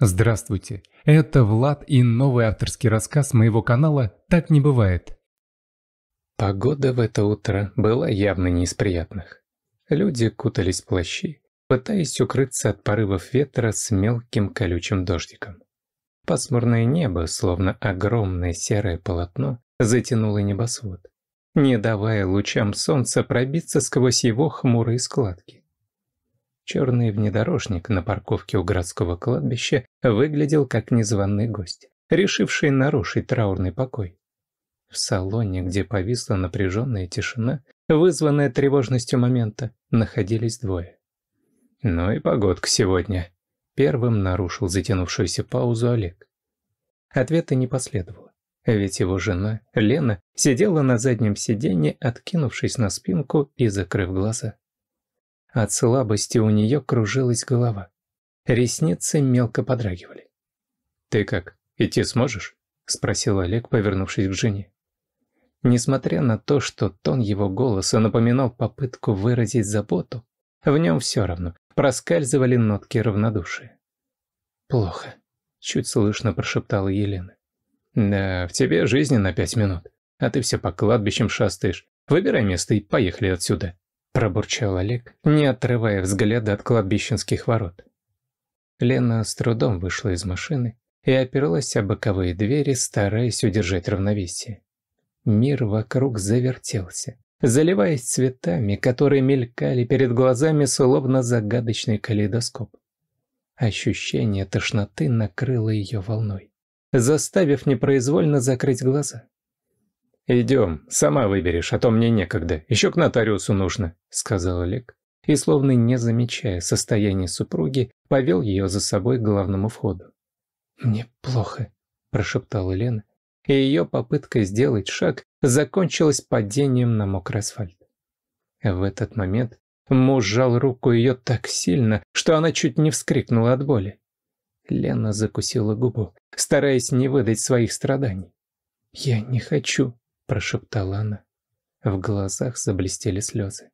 Здравствуйте, это Влад и новый авторский рассказ моего канала «Так не бывает». Погода в это утро была явно не из приятных. Люди кутались в плащи, пытаясь укрыться от порывов ветра с мелким колючим дождиком. Пасмурное небо, словно огромное серое полотно, затянуло небосвод, не давая лучам солнца пробиться сквозь его хмурые складки. Черный внедорожник на парковке у городского кладбища выглядел как незваный гость, решивший нарушить траурный покой. В салоне, где повисла напряженная тишина, вызванная тревожностью момента, находились двое. «Ну и погодка сегодня», — первым нарушил затянувшуюся паузу Олег. Ответа не последовало, ведь его жена, Лена, сидела на заднем сиденье, откинувшись на спинку и закрыв глаза. От слабости у нее кружилась голова. Ресницы мелко подрагивали. «Ты как, идти сможешь?» – спросил Олег, повернувшись к жене. Несмотря на то, что тон его голоса напоминал попытку выразить заботу, в нем все равно проскальзывали нотки равнодушия. «Плохо», — чуть слышно прошептала Елена. «Да, в тебе жизни на пять минут, а ты все по кладбищам шастаешь. Выбирай место и поехали отсюда» пробурчал Олег, не отрывая взгляда от кладбищенских ворот. Лена с трудом вышла из машины и оперлась о боковые двери, стараясь удержать равновесие. Мир вокруг завертелся, заливаясь цветами, которые мелькали перед глазами, словно загадочный калейдоскоп. Ощущение тошноты накрыло ее волной, заставив непроизвольно закрыть глаза. «Идем, сама выберешь, а то мне некогда. Еще к нотариусу нужно», — сказал Олег. И, словно не замечая состояние супруги, повел ее за собой к главному входу. «Мне плохо», — прошептала Лена, и ее попытка сделать шаг закончилась падением на мокрый асфальт. В этот момент муж сжал руку ее так сильно, что она чуть не вскрикнула от боли. Лена закусила губу, стараясь не выдать своих страданий. «Я не хочу», прошептала она. В глазах заблестели слезы.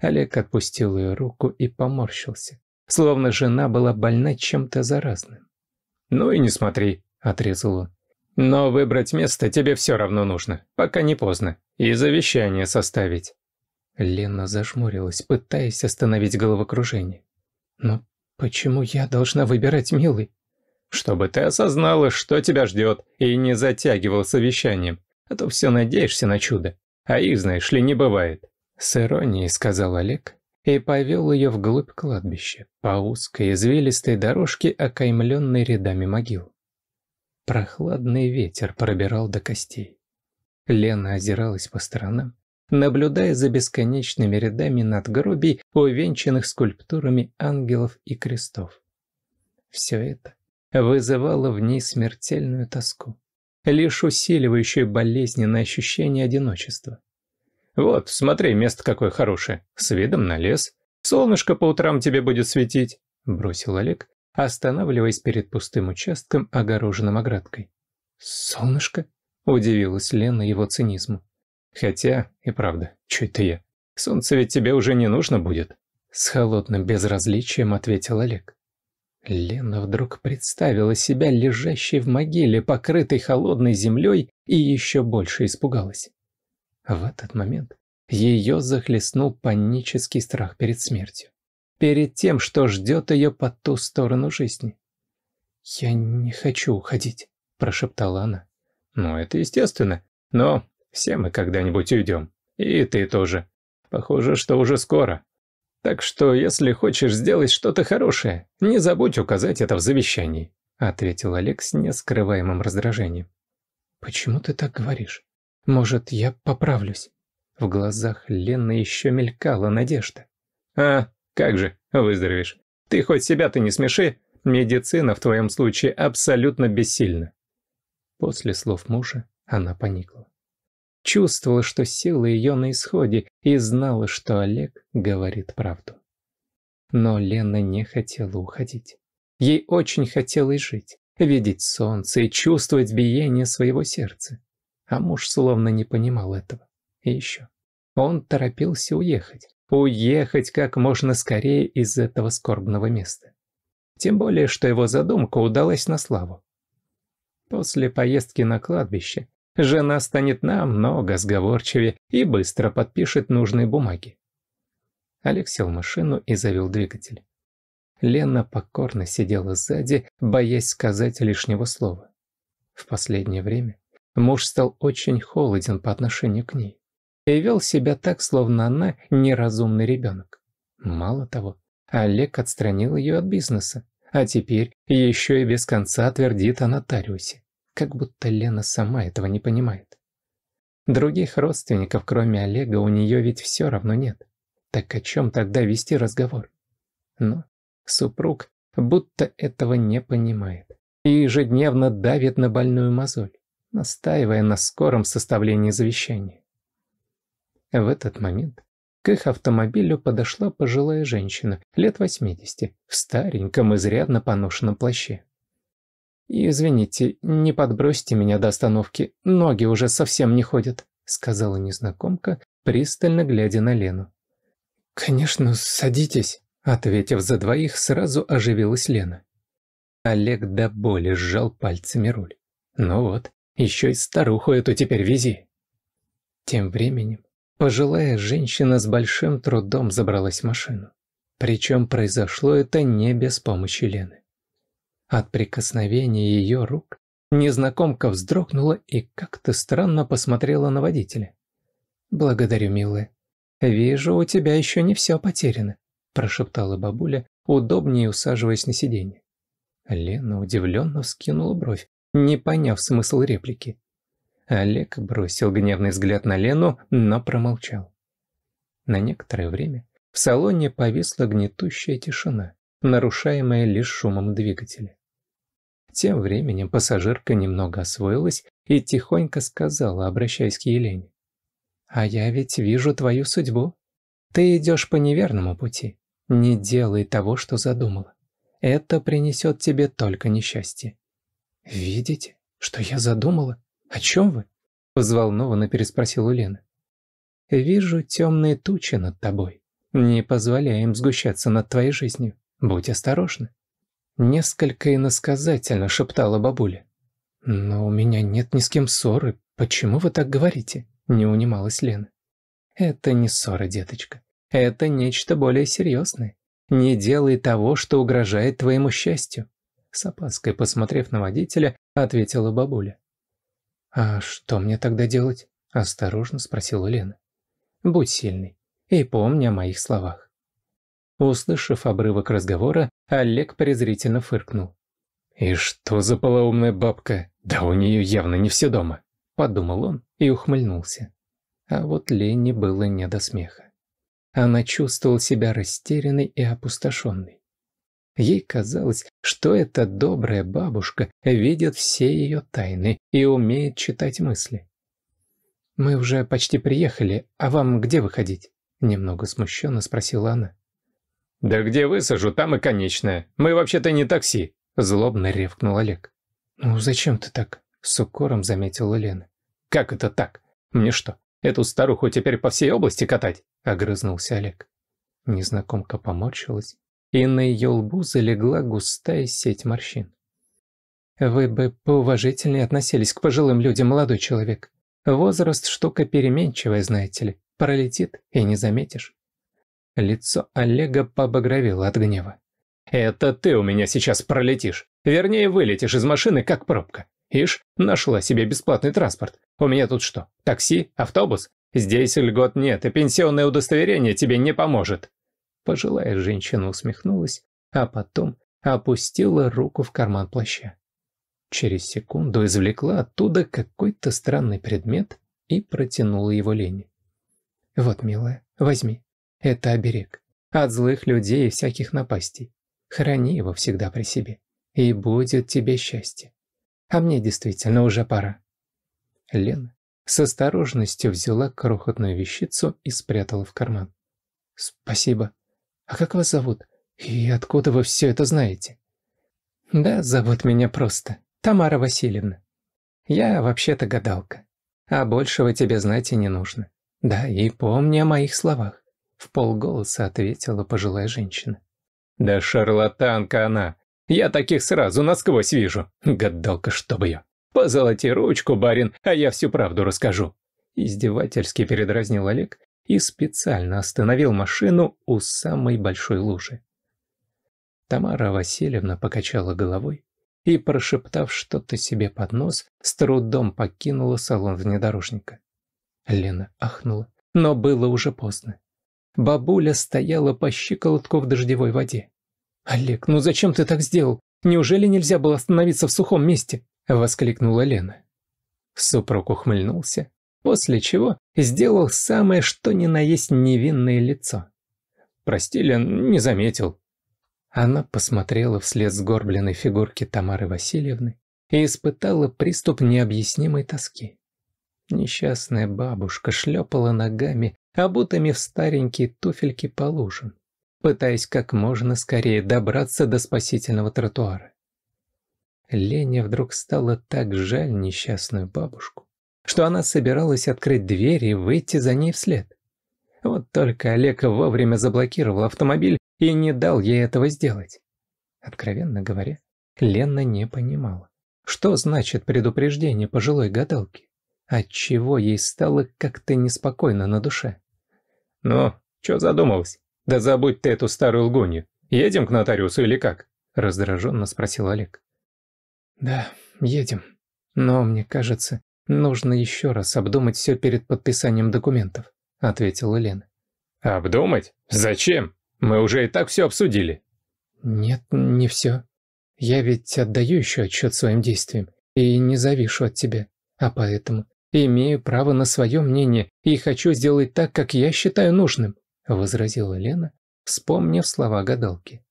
Олег отпустил ее руку и поморщился, словно жена была больна чем-то заразным. «Ну и не смотри», — отрезал он. «Но выбрать место тебе все равно нужно, пока не поздно, и завещание составить». Лена зажмурилась, пытаясь остановить головокружение. «Но почему я должна выбирать, милый?» «Чтобы ты осознала, что тебя ждет, и не затягивал совещанием а то все надеешься на чудо, а их, знаешь ли, не бывает». С иронией сказал Олег и повел ее вглубь кладбища, по узкой извилистой дорожке, окаймленной рядами могил. Прохладный ветер пробирал до костей. Лена озиралась по сторонам, наблюдая за бесконечными рядами надгробий, увенчанных скульптурами ангелов и крестов. Все это вызывало в ней смертельную тоску лишь усиливающую болезненное ощущение одиночества. «Вот, смотри, место какое хорошее, с видом на лес. Солнышко по утрам тебе будет светить», — бросил Олег, останавливаясь перед пустым участком, огороженным оградкой. «Солнышко?» — удивилась Лена его цинизму. «Хотя, и правда, что это я? Солнце ведь тебе уже не нужно будет», — с холодным безразличием ответил Олег. Лена вдруг представила себя лежащей в могиле, покрытой холодной землей, и еще больше испугалась. В этот момент ее захлестнул панический страх перед смертью, перед тем, что ждет ее по ту сторону жизни. «Я не хочу уходить», – прошептала она. «Ну, это естественно, но все мы когда-нибудь уйдем, и ты тоже. Похоже, что уже скоро». Так что, если хочешь сделать что-то хорошее, не забудь указать это в завещании», — ответил Олег с нескрываемым раздражением. «Почему ты так говоришь? Может, я поправлюсь?» В глазах Лены еще мелькала надежда. «А, как же, выздоровеешь. Ты хоть себя-то не смеши, медицина в твоем случае абсолютно бессильна». После слов мужа она поникла чувствовала, что сила ее на исходе, и знала, что Олег говорит правду. Но Лена не хотела уходить. Ей очень хотелось жить, видеть солнце и чувствовать биение своего сердца. А муж словно не понимал этого. И еще. Он торопился уехать. Уехать как можно скорее из этого скорбного места. Тем более, что его задумка удалась на славу. После поездки на кладбище Жена станет намного сговорчивее и быстро подпишет нужные бумаги. Олег сел в машину и завел двигатель. Лена покорно сидела сзади, боясь сказать лишнего слова. В последнее время муж стал очень холоден по отношению к ней и вел себя так, словно она неразумный ребенок. Мало того, Олег отстранил ее от бизнеса, а теперь еще и без конца твердит о нотариусе. Как будто Лена сама этого не понимает. Других родственников, кроме Олега, у нее ведь все равно нет. Так о чем тогда вести разговор? Но ну, супруг будто этого не понимает и ежедневно давит на больную мозоль, настаивая на скором составлении завещания. В этот момент к их автомобилю подошла пожилая женщина, лет 80, в стареньком изрядно поношенном плаще. «Извините, не подбросьте меня до остановки, ноги уже совсем не ходят», сказала незнакомка, пристально глядя на Лену. «Конечно, садитесь», ответив за двоих, сразу оживилась Лена. Олег до боли сжал пальцами руль. «Ну вот, еще и старуху эту теперь вези». Тем временем пожилая женщина с большим трудом забралась в машину. Причем произошло это не без помощи Лены. От прикосновения ее рук незнакомка вздрогнула и как-то странно посмотрела на водителя. «Благодарю, милая. Вижу, у тебя еще не все потеряно», – прошептала бабуля, удобнее усаживаясь на сиденье. Лена удивленно вскинула бровь, не поняв смысл реплики. Олег бросил гневный взгляд на Лену, но промолчал. На некоторое время в салоне повисла гнетущая тишина нарушаемое лишь шумом двигателя. Тем временем пассажирка немного освоилась и тихонько сказала, обращаясь к Елене. «А я ведь вижу твою судьбу. Ты идешь по неверному пути. Не делай того, что задумала. Это принесет тебе только несчастье». «Видите, что я задумала? О чем вы?» – взволнованно переспросила Лена. «Вижу темные тучи над тобой. Не позволяй им сгущаться над твоей жизнью. «Будь осторожна, Несколько иносказательно шептала бабуля. «Но у меня нет ни с кем ссоры. Почему вы так говорите?» Не унималась Лена. «Это не ссора, деточка. Это нечто более серьезное. Не делай того, что угрожает твоему счастью». С опаской посмотрев на водителя, ответила бабуля. «А что мне тогда делать?» – осторожно спросила Лена. «Будь сильный и помни о моих словах. Услышав обрывок разговора, Олег презрительно фыркнул. «И что за полоумная бабка? Да у нее явно не все дома!» – подумал он и ухмыльнулся. А вот Лене было не до смеха. Она чувствовала себя растерянной и опустошенной. Ей казалось, что эта добрая бабушка видит все ее тайны и умеет читать мысли. «Мы уже почти приехали, а вам где выходить?» – немного смущенно спросила она. «Да где высажу, там и конечная. Мы вообще-то не такси», — злобно ревкнул Олег. «Ну зачем ты так?» — с укором заметила Лена. «Как это так? Мне что, эту старуху теперь по всей области катать?» — огрызнулся Олег. Незнакомка поморщилась, и на ее лбу залегла густая сеть морщин. «Вы бы поуважительнее относились к пожилым людям, молодой человек. Возраст – штука переменчивая, знаете ли. Пролетит и не заметишь». Лицо Олега побагровело от гнева. «Это ты у меня сейчас пролетишь. Вернее, вылетишь из машины, как пробка. Ишь, нашла себе бесплатный транспорт. У меня тут что, такси, автобус? Здесь льгот нет, и пенсионное удостоверение тебе не поможет». Пожилая женщина усмехнулась, а потом опустила руку в карман плаща. Через секунду извлекла оттуда какой-то странный предмет и протянула его Лене. «Вот, милая, возьми. Это оберег. От злых людей и всяких напастей. Храни его всегда при себе. И будет тебе счастье. А мне действительно уже пора. Лена с осторожностью взяла крохотную вещицу и спрятала в карман. «Спасибо. А как вас зовут? И откуда вы все это знаете?» «Да, зовут меня просто. Тамара Васильевна. Я вообще-то гадалка. А большего тебе знать и не нужно. Да, и помни о моих словах. В полголоса ответила пожилая женщина. «Да шарлатанка она! Я таких сразу насквозь вижу! Гадалка, чтоб ее! Позолоти ручку, барин, а я всю правду расскажу!» Издевательски передразнил Олег и специально остановил машину у самой большой лужи. Тамара Васильевна покачала головой и, прошептав что-то себе под нос, с трудом покинула салон внедорожника. Лена ахнула, но было уже поздно. Бабуля стояла по щиколотку в дождевой воде. «Олег, ну зачем ты так сделал? Неужели нельзя было остановиться в сухом месте?» – воскликнула Лена. Супруг ухмыльнулся, после чего сделал самое что ни на есть невинное лицо. «Прости, Лен, не заметил». Она посмотрела вслед сгорбленной фигурки Тамары Васильевны и испытала приступ необъяснимой тоски. Несчастная бабушка шлепала ногами обутыми в старенькие туфельки по лужам, пытаясь как можно скорее добраться до спасительного тротуара. Лене вдруг стало так жаль несчастную бабушку, что она собиралась открыть дверь и выйти за ней вслед. Вот только Олег вовремя заблокировал автомобиль и не дал ей этого сделать. Откровенно говоря, Лена не понимала, что значит предупреждение пожилой гадалки, отчего ей стало как-то неспокойно на душе. «Ну, чё задумалась? Да забудь ты эту старую лгунью. Едем к нотариусу или как?» – раздраженно спросил Олег. «Да, едем. Но, мне кажется, нужно еще раз обдумать все перед подписанием документов», – ответила Лена. «Обдумать? Зачем? Мы уже и так все обсудили». «Нет, не все. Я ведь отдаю еще отчет своим действиям и не завишу от тебя, а поэтому «Имею право на свое мнение и хочу сделать так, как я считаю нужным», — возразила Лена, вспомнив слова гадалки.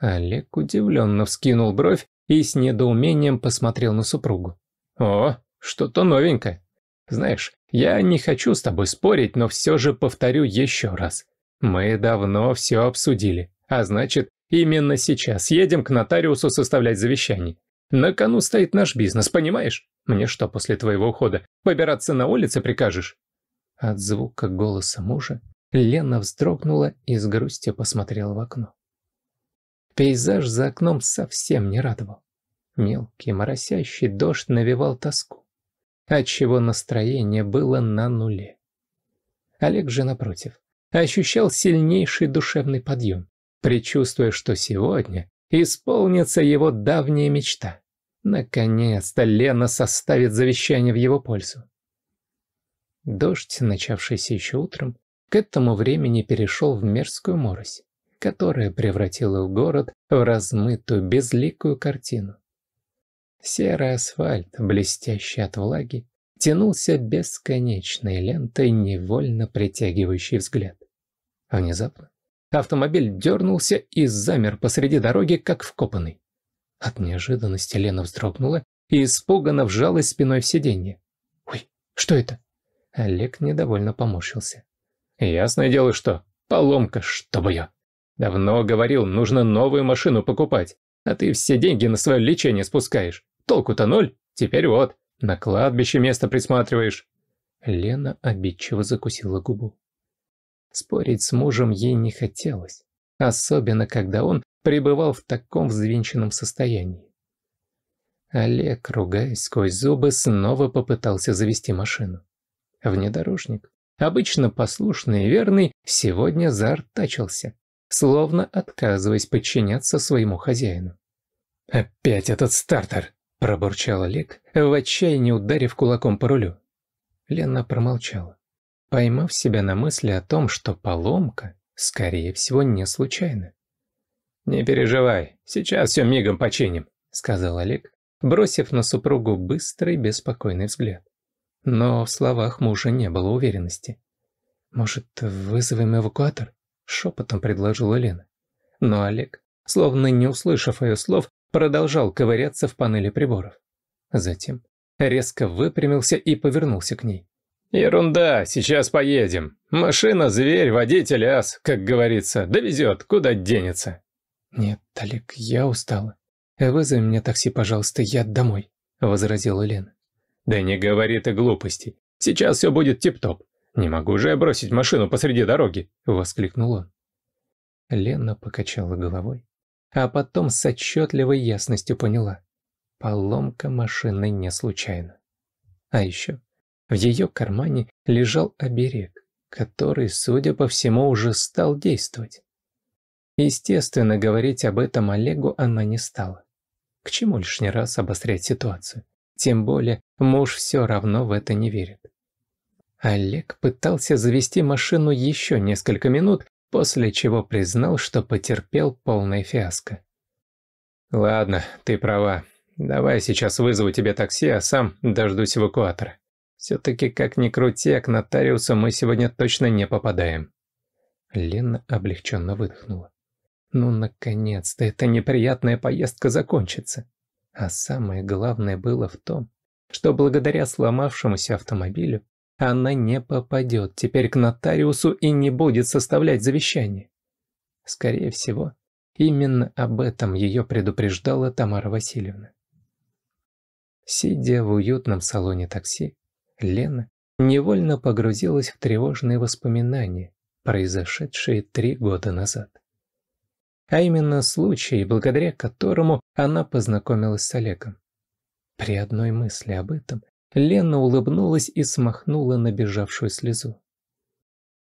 Олег удивленно вскинул бровь и с недоумением посмотрел на супругу. «О, что-то новенькое. Знаешь, я не хочу с тобой спорить, но все же повторю еще раз. Мы давно все обсудили, а значит, именно сейчас едем к нотариусу составлять завещание. На кону стоит наш бизнес, понимаешь? Мне что, после твоего ухода выбираться на улице прикажешь?» От звука голоса мужа Лена вздрогнула и с грустью посмотрела в окно. Пейзаж за окном совсем не радовал. Мелкий моросящий дождь навевал тоску, отчего настроение было на нуле. Олег же, напротив, ощущал сильнейший душевный подъем, предчувствуя, что сегодня исполнится его давняя мечта. Наконец-то Лена составит завещание в его пользу. Дождь, начавшийся еще утром, к этому времени перешел в мерзкую морось, которая превратила город в размытую, безликую картину. Серый асфальт, блестящий от влаги, тянулся бесконечной лентой, невольно притягивающей взгляд. Внезапно Автомобиль дернулся и замер посреди дороги, как вкопанный. От неожиданности Лена вздрогнула и испуганно вжалась спиной в сиденье. «Ой, что это?» Олег недовольно поморщился. «Ясное дело, что. Поломка, чтобы я. Давно говорил, нужно новую машину покупать, а ты все деньги на свое лечение спускаешь. Толку-то ноль, теперь вот, на кладбище место присматриваешь». Лена обидчиво закусила губу. Спорить с мужем ей не хотелось, особенно когда он пребывал в таком взвинченном состоянии. Олег, ругаясь сквозь зубы, снова попытался завести машину. Внедорожник, обычно послушный и верный, сегодня заортачился, словно отказываясь подчиняться своему хозяину. «Опять этот стартер!» – пробурчал Олег, в отчаянии ударив кулаком по рулю. Лена промолчала поймав себя на мысли о том, что поломка, скорее всего, не случайна. «Не переживай, сейчас все мигом починим», — сказал Олег, бросив на супругу быстрый, беспокойный взгляд. Но в словах мужа не было уверенности. «Может, вызовем эвакуатор?» — шепотом предложила Лена. Но Олег, словно не услышав ее слов, продолжал ковыряться в панели приборов. Затем резко выпрямился и повернулся к ней. «Ерунда, сейчас поедем. Машина – зверь, водитель – ас, как говорится. Довезет, куда денется». «Нет, Олег, я устала. Э, вызови мне такси, пожалуйста, я домой», – возразила Лена. «Да не говори ты глупостей. Сейчас все будет тип-топ. Не могу же я бросить машину посреди дороги», – воскликнул он. Лена покачала головой, а потом с отчетливой ясностью поняла. Поломка машины не случайна. А еще в ее кармане лежал оберег, который, судя по всему, уже стал действовать. Естественно, говорить об этом Олегу она не стала. К чему лишний раз обострять ситуацию? Тем более, муж все равно в это не верит. Олег пытался завести машину еще несколько минут, после чего признал, что потерпел полное фиаско. «Ладно, ты права. Давай сейчас вызову тебе такси, а сам дождусь эвакуатора». Все-таки, как ни крути, к нотариусу мы сегодня точно не попадаем. Лена облегченно выдохнула. Ну, наконец-то эта неприятная поездка закончится. А самое главное было в том, что благодаря сломавшемуся автомобилю она не попадет теперь к нотариусу и не будет составлять завещание. Скорее всего, именно об этом ее предупреждала Тамара Васильевна. Сидя в уютном салоне такси, Лена невольно погрузилась в тревожные воспоминания, произошедшие три года назад. А именно случай, благодаря которому она познакомилась с Олегом. При одной мысли об этом Лена улыбнулась и смахнула набежавшую слезу.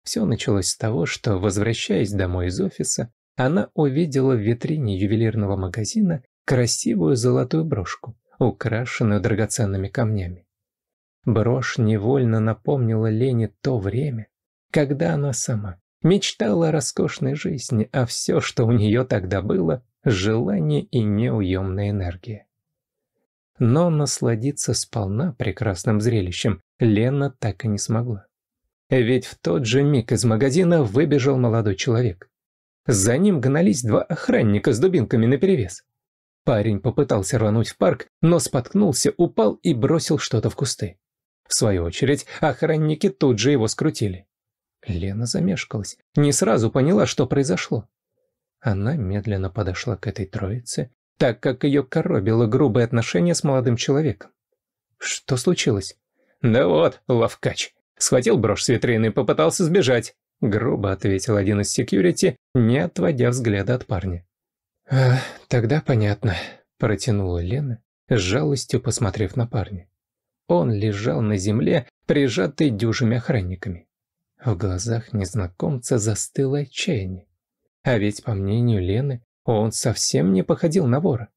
Все началось с того, что, возвращаясь домой из офиса, она увидела в витрине ювелирного магазина красивую золотую брошку, украшенную драгоценными камнями. Брошь невольно напомнила Лене то время, когда она сама мечтала о роскошной жизни, а все, что у нее тогда было – желание и неуемная энергия. Но насладиться сполна прекрасным зрелищем Лена так и не смогла. Ведь в тот же миг из магазина выбежал молодой человек. За ним гнались два охранника с дубинками наперевес. Парень попытался рвануть в парк, но споткнулся, упал и бросил что-то в кусты. В свою очередь, а охранники тут же его скрутили. Лена замешкалась, не сразу поняла, что произошло. Она медленно подошла к этой троице, так как ее коробило грубое отношение с молодым человеком. Что случилось? Да вот, ловкач. Схватил брошь с витрины и попытался сбежать. Грубо ответил один из секьюрити, не отводя взгляда от парня. «А, тогда понятно», – протянула Лена, с жалостью посмотрев на парня он лежал на земле, прижатый дюжими охранниками. В глазах незнакомца застыло отчаяние. А ведь, по мнению Лены, он совсем не походил на вора.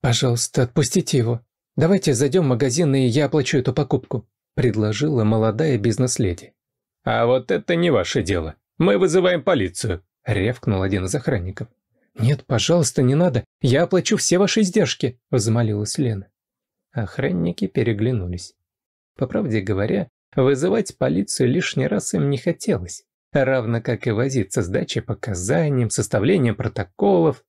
«Пожалуйста, отпустите его. Давайте зайдем в магазин, и я оплачу эту покупку», – предложила молодая бизнес-леди. «А вот это не ваше дело. Мы вызываем полицию», – ревкнул один из охранников. «Нет, пожалуйста, не надо. Я оплачу все ваши издержки», – взмолилась Лена. Охранники переглянулись. По правде говоря, вызывать полицию лишний раз им не хотелось, равно как и возиться с дачей показаниям, составлением протоколов.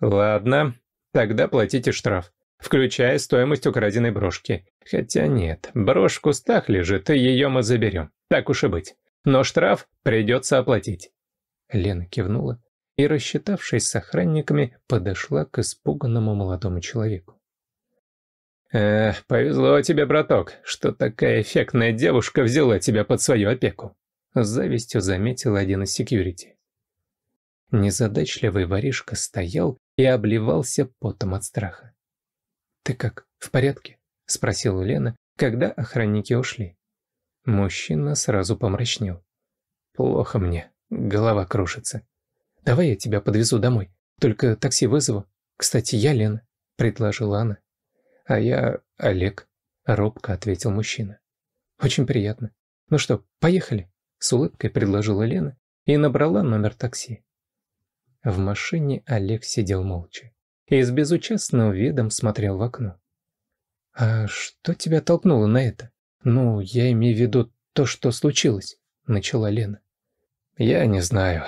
«Ладно, тогда платите штраф, включая стоимость украденной брошки. Хотя нет, брошь в кустах лежит, и ее мы заберем. Так уж и быть. Но штраф придется оплатить». Лена кивнула и, рассчитавшись с охранниками, подошла к испуганному молодому человеку. «Э, повезло тебе, браток, что такая эффектная девушка взяла тебя под свою опеку», – завистью заметил один из секьюрити. Незадачливый воришка стоял и обливался потом от страха. «Ты как, в порядке?» – спросила Лена, когда охранники ушли. Мужчина сразу помрачнел. «Плохо мне, голова кружится. Давай я тебя подвезу домой, только такси вызову. Кстати, я Лена», – предложила она. «А я Олег», — робко ответил мужчина. «Очень приятно. Ну что, поехали?» — с улыбкой предложила Лена и набрала номер такси. В машине Олег сидел молча и с безучастным видом смотрел в окно. «А что тебя толкнуло на это? Ну, я имею в виду то, что случилось», — начала Лена. «Я не знаю.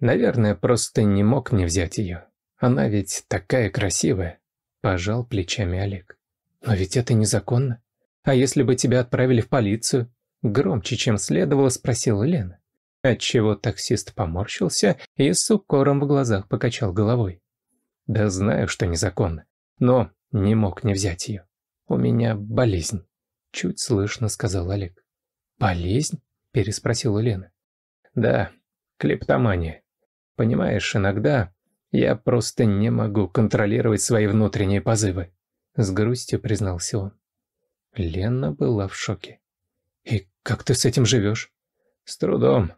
Наверное, просто не мог не взять ее. Она ведь такая красивая», — пожал плечами Олег. Но ведь это незаконно. А если бы тебя отправили в полицию? Громче, чем следовало, спросила Лена. Отчего таксист поморщился и с укором в глазах покачал головой. Да знаю, что незаконно, но не мог не взять ее. У меня болезнь. Чуть слышно сказал Олег. Болезнь? Переспросила Лена. Да, клептомания. Понимаешь, иногда я просто не могу контролировать свои внутренние позывы. С грустью признался он. Лена была в шоке. «И как ты с этим живешь?» «С трудом.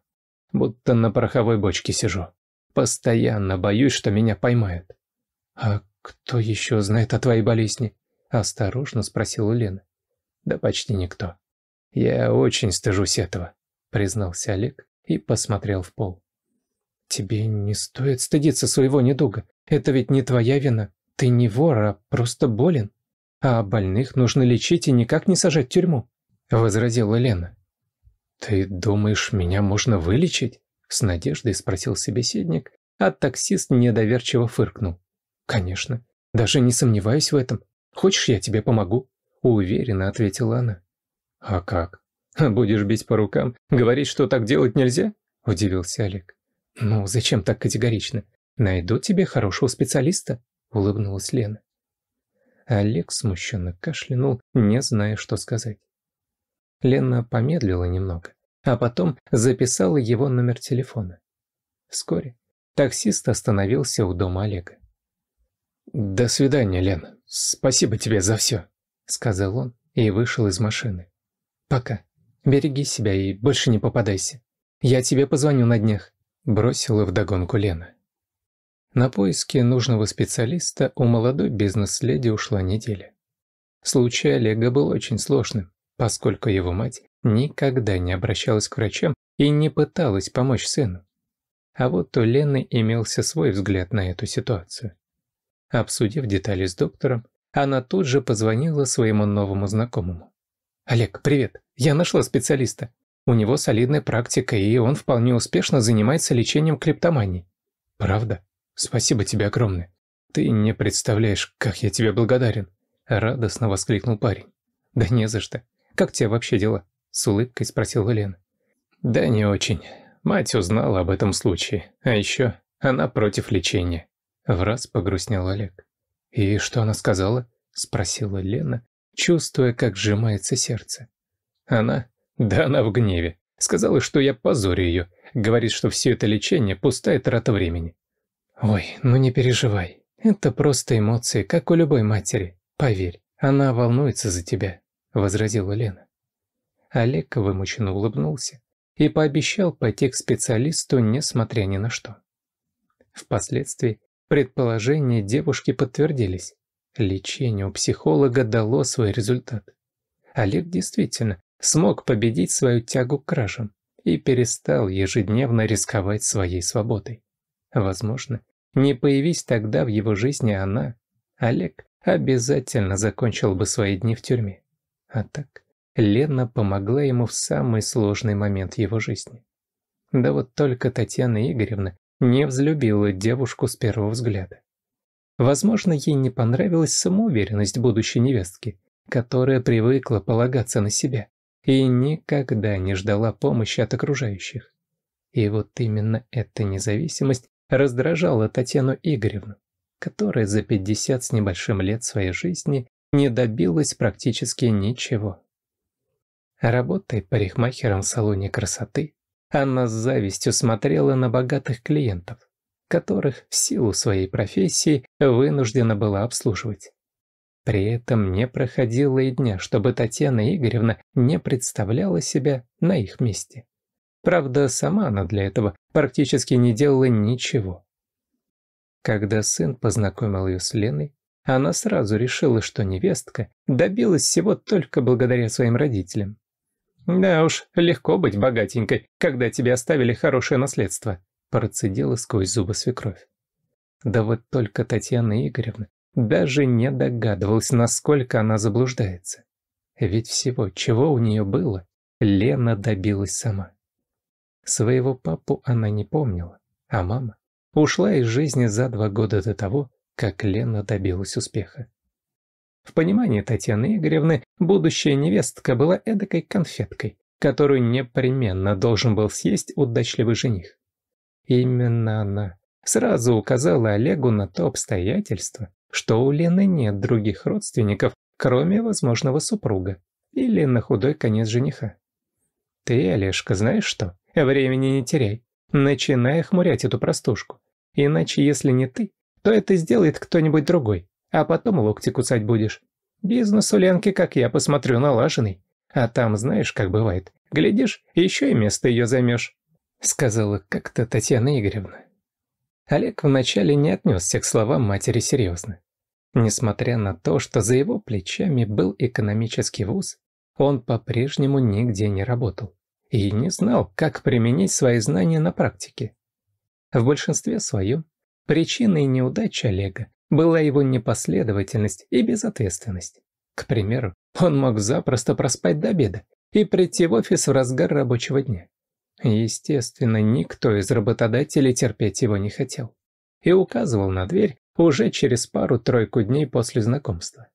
Будто на пороховой бочке сижу. Постоянно боюсь, что меня поймают». «А кто еще знает о твоей болезни?» Осторожно спросила Лена. «Да почти никто. Я очень стыжусь этого», признался Олег и посмотрел в пол. «Тебе не стоит стыдиться своего недуга. Это ведь не твоя вина. Ты не вор, а просто болен. А больных нужно лечить и никак не сажать в тюрьму», — возразила Лена. «Ты думаешь, меня можно вылечить?» — с надеждой спросил собеседник, а таксист недоверчиво фыркнул. «Конечно. Даже не сомневаюсь в этом. Хочешь, я тебе помогу?» — уверенно ответила она. «А как? Будешь бить по рукам? Говорить, что так делать нельзя?» — удивился Олег. «Ну, зачем так категорично? Найду тебе хорошего специалиста», улыбнулась Лена. Олег смущенно кашлянул, не зная, что сказать. Лена помедлила немного, а потом записала его номер телефона. Вскоре таксист остановился у дома Олега. «До свидания, Лена. Спасибо тебе за все», — сказал он и вышел из машины. «Пока. Береги себя и больше не попадайся. Я тебе позвоню на днях», — бросила вдогонку Лена. На поиски нужного специалиста у молодой бизнес-леди ушла неделя. Случай Олега был очень сложным, поскольку его мать никогда не обращалась к врачам и не пыталась помочь сыну. А вот у Лены имелся свой взгляд на эту ситуацию. Обсудив детали с доктором, она тут же позвонила своему новому знакомому. «Олег, привет! Я нашла специалиста. У него солидная практика, и он вполне успешно занимается лечением криптомании». «Правда?» Спасибо тебе огромное. Ты не представляешь, как я тебе благодарен. Радостно воскликнул парень. Да не за что. Как тебе вообще дела? С улыбкой спросила Лена. Да не очень. Мать узнала об этом случае. А еще она против лечения. В раз погрустнел Олег. «И что она сказала?» – спросила Лена, чувствуя, как сжимается сердце. «Она? Да она в гневе. Сказала, что я позорю ее. Говорит, что все это лечение – пустая трата времени. Ой, ну не переживай. Это просто эмоции, как у любой матери. Поверь, она волнуется за тебя, возразила Лена. Олег вымученно улыбнулся и пообещал пойти к специалисту, несмотря ни на что. Впоследствии предположения девушки подтвердились. Лечение у психолога дало свой результат. Олег действительно смог победить свою тягу к кражам и перестал ежедневно рисковать своей свободой. Возможно, не появись тогда в его жизни она, Олег обязательно закончил бы свои дни в тюрьме. А так, Лена помогла ему в самый сложный момент его жизни. Да вот только Татьяна Игоревна не взлюбила девушку с первого взгляда. Возможно, ей не понравилась самоуверенность будущей невестки, которая привыкла полагаться на себя и никогда не ждала помощи от окружающих. И вот именно эта независимость раздражала Татьяну Игоревну, которая за 50 с небольшим лет своей жизни не добилась практически ничего. Работая парикмахером в салоне красоты, она с завистью смотрела на богатых клиентов, которых в силу своей профессии вынуждена была обслуживать. При этом не проходило и дня, чтобы Татьяна Игоревна не представляла себя на их месте. Правда, сама она для этого практически не делала ничего. Когда сын познакомил ее с Леной, она сразу решила, что невестка добилась всего только благодаря своим родителям. «Да уж, легко быть богатенькой, когда тебе оставили хорошее наследство», процедила сквозь зубы свекровь. Да вот только Татьяна Игоревна даже не догадывалась, насколько она заблуждается. Ведь всего, чего у нее было, Лена добилась сама. Своего папу она не помнила, а мама ушла из жизни за два года до того, как Лена добилась успеха. В понимании Татьяны Игоревны будущая невестка была эдакой конфеткой, которую непременно должен был съесть удачливый жених. Именно она сразу указала Олегу на то обстоятельство, что у Лены нет других родственников, кроме возможного супруга или на худой конец жениха. «Ты, Олежка, знаешь что?» Времени не теряй. Начинай хмурять эту простушку. Иначе, если не ты, то это сделает кто-нибудь другой, а потом локти кусать будешь. Бизнес у Ленки, как я посмотрю, налаженный. А там, знаешь, как бывает, глядишь, еще и место ее займешь», — сказала как-то Татьяна Игоревна. Олег вначале не отнесся к словам матери серьезно. Несмотря на то, что за его плечами был экономический вуз, он по-прежнему нигде не работал и не знал, как применить свои знания на практике. В большинстве своем причиной неудачи Олега была его непоследовательность и безответственность. К примеру, он мог запросто проспать до обеда и прийти в офис в разгар рабочего дня. Естественно, никто из работодателей терпеть его не хотел и указывал на дверь уже через пару-тройку дней после знакомства.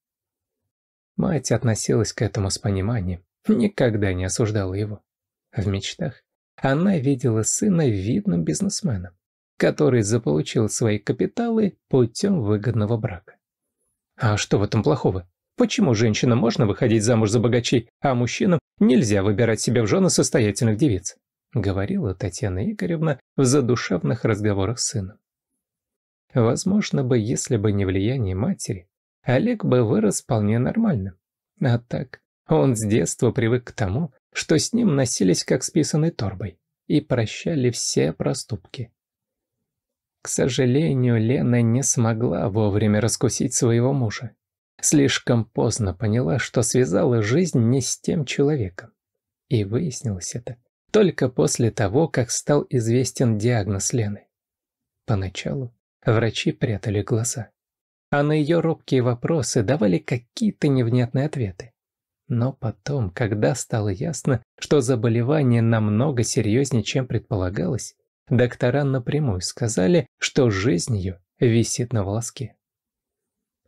Мать относилась к этому с пониманием, никогда не осуждала его. В мечтах она видела сына видным бизнесменом, который заполучил свои капиталы путем выгодного брака. А что в этом плохого? Почему женщинам можно выходить замуж за богачей, а мужчинам нельзя выбирать себе в жены состоятельных девиц? Говорила Татьяна Игоревна в задушевных разговорах с сыном. Возможно бы, если бы не влияние матери, Олег бы вырос вполне нормальным. А так, он с детства привык к тому, что с ним носились как с писаной торбой и прощали все проступки. К сожалению, Лена не смогла вовремя раскусить своего мужа. Слишком поздно поняла, что связала жизнь не с тем человеком. И выяснилось это только после того, как стал известен диагноз Лены. Поначалу врачи прятали глаза, а на ее робкие вопросы давали какие-то невнятные ответы. Но потом, когда стало ясно, что заболевание намного серьезнее, чем предполагалось, доктора напрямую сказали, что жизнь ее висит на волоске.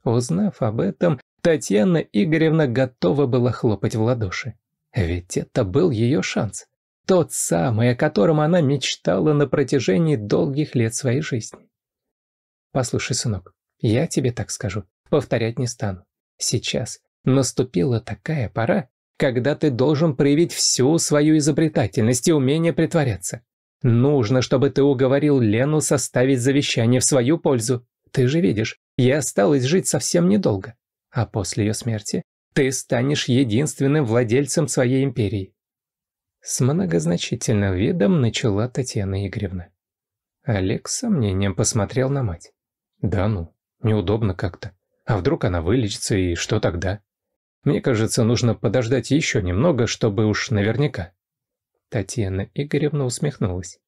Узнав об этом, Татьяна Игоревна готова была хлопать в ладоши. Ведь это был ее шанс. Тот самый, о котором она мечтала на протяжении долгих лет своей жизни. «Послушай, сынок, я тебе так скажу, повторять не стану. Сейчас Наступила такая пора, когда ты должен проявить всю свою изобретательность и умение притворяться. Нужно, чтобы ты уговорил Лену составить завещание в свою пользу. Ты же видишь, я осталась жить совсем недолго. А после ее смерти ты станешь единственным владельцем своей империи. С многозначительным видом начала Татьяна Игоревна. Олег с сомнением посмотрел на мать. Да ну, неудобно как-то. А вдруг она вылечится и что тогда? Мне кажется, нужно подождать еще немного, чтобы уж наверняка». Татьяна Игоревна усмехнулась.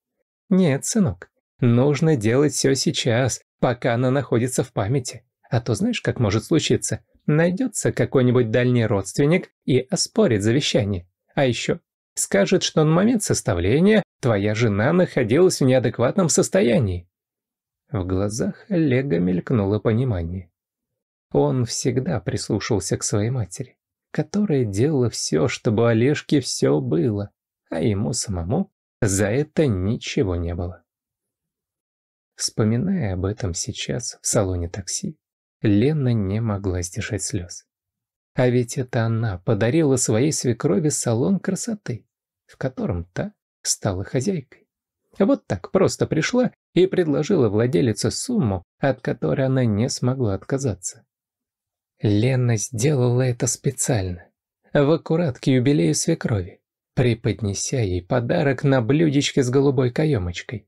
«Нет, сынок, нужно делать все сейчас, пока она находится в памяти. А то знаешь, как может случиться? Найдется какой-нибудь дальний родственник и оспорит завещание. А еще скажет, что на момент составления твоя жена находилась в неадекватном состоянии». В глазах Олега мелькнуло понимание. Он всегда прислушивался к своей матери, которая делала все, чтобы Олежке все было, а ему самому за это ничего не было. Вспоминая об этом сейчас в салоне такси, Лена не могла сдержать слез. А ведь это она подарила своей свекрови салон красоты, в котором та стала хозяйкой. Вот так просто пришла и предложила владелице сумму, от которой она не смогла отказаться. Лена сделала это специально, в аккурат к юбилею свекрови, преподнеся ей подарок на блюдечке с голубой каемочкой.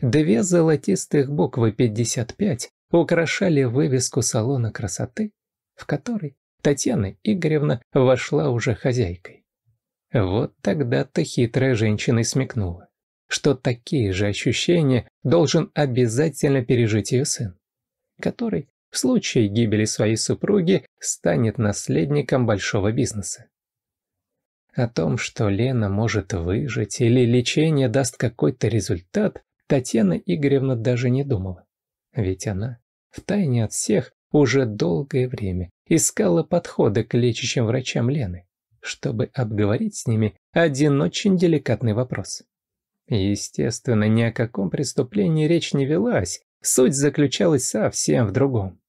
Две золотистых буквы 55 украшали вывеску салона красоты, в который Татьяна Игоревна вошла уже хозяйкой. Вот тогда-то хитрая женщина и смекнула, что такие же ощущения должен обязательно пережить ее сын, который в случае гибели своей супруги станет наследником большого бизнеса. О том, что Лена может выжить или лечение даст какой-то результат, Татьяна Игоревна даже не думала. Ведь она, втайне от всех, уже долгое время искала подходы к лечащим врачам Лены, чтобы обговорить с ними один очень деликатный вопрос. Естественно, ни о каком преступлении речь не велась, суть заключалась совсем в другом.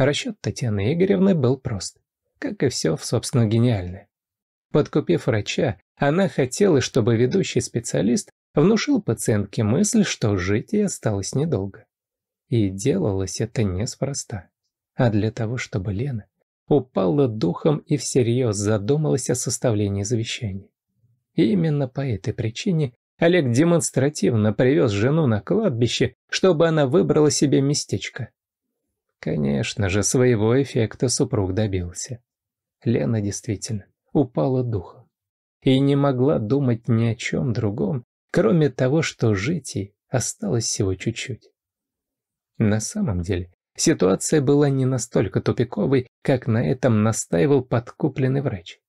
Расчет Татьяны Игоревны был прост, как и все, собственно, гениальное. Подкупив врача, она хотела, чтобы ведущий специалист внушил пациентке мысль, что жить ей осталось недолго. И делалось это неспроста, а для того, чтобы Лена упала духом и всерьез задумалась о составлении завещания. И именно по этой причине Олег демонстративно привез жену на кладбище, чтобы она выбрала себе местечко, Конечно же, своего эффекта супруг добился. Лена действительно упала духом и не могла думать ни о чем другом, кроме того, что жить ей осталось всего чуть-чуть. На самом деле, ситуация была не настолько тупиковой, как на этом настаивал подкупленный врач.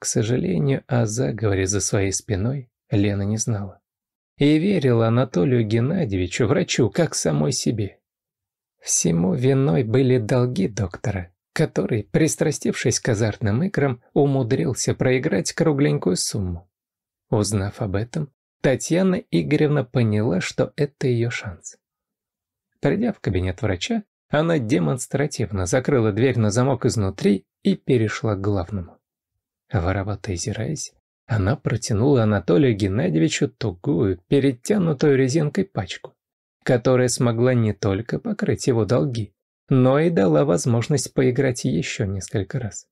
К сожалению, о заговоре за своей спиной Лена не знала. И верила Анатолию Геннадьевичу, врачу, как самой себе. Всему виной были долги доктора, который, пристрастившись к азартным играм, умудрился проиграть кругленькую сумму. Узнав об этом, Татьяна Игоревна поняла, что это ее шанс. Придя в кабинет врача, она демонстративно закрыла дверь на замок изнутри и перешла к главному. Воровато озираясь, она протянула Анатолию Геннадьевичу тугую, перетянутую резинкой пачку которая смогла не только покрыть его долги, но и дала возможность поиграть еще несколько раз.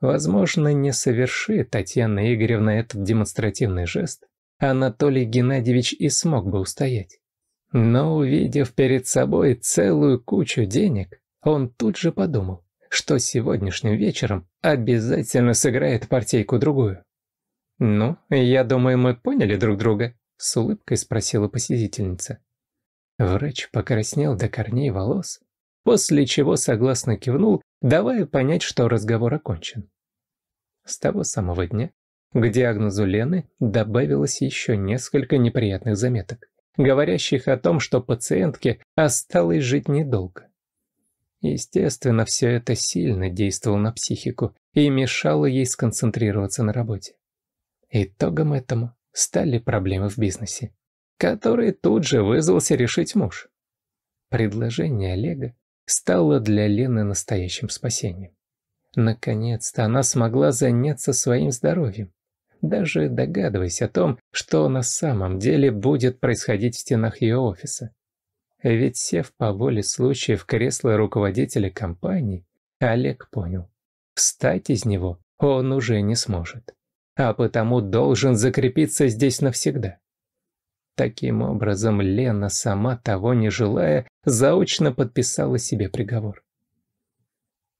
Возможно, не совершит Татьяна Игоревна этот демонстративный жест, Анатолий Геннадьевич и смог бы устоять. Но увидев перед собой целую кучу денег, он тут же подумал, что сегодняшним вечером обязательно сыграет партейку-другую. «Ну, я думаю, мы поняли друг друга», — с улыбкой спросила посетительница. Врач покраснел до корней волос, после чего согласно кивнул, давая понять, что разговор окончен. С того самого дня к диагнозу Лены добавилось еще несколько неприятных заметок, говорящих о том, что пациентке осталось жить недолго. Естественно, все это сильно действовало на психику и мешало ей сконцентрироваться на работе. Итогом этому стали проблемы в бизнесе который тут же вызвался решить муж. Предложение Олега стало для Лены настоящим спасением. Наконец-то она смогла заняться своим здоровьем, даже догадываясь о том, что на самом деле будет происходить в стенах ее офиса. Ведь сев по воле случая в кресло руководителя компании, Олег понял, встать из него он уже не сможет, а потому должен закрепиться здесь навсегда. Таким образом, Лена, сама того не желая, заочно подписала себе приговор.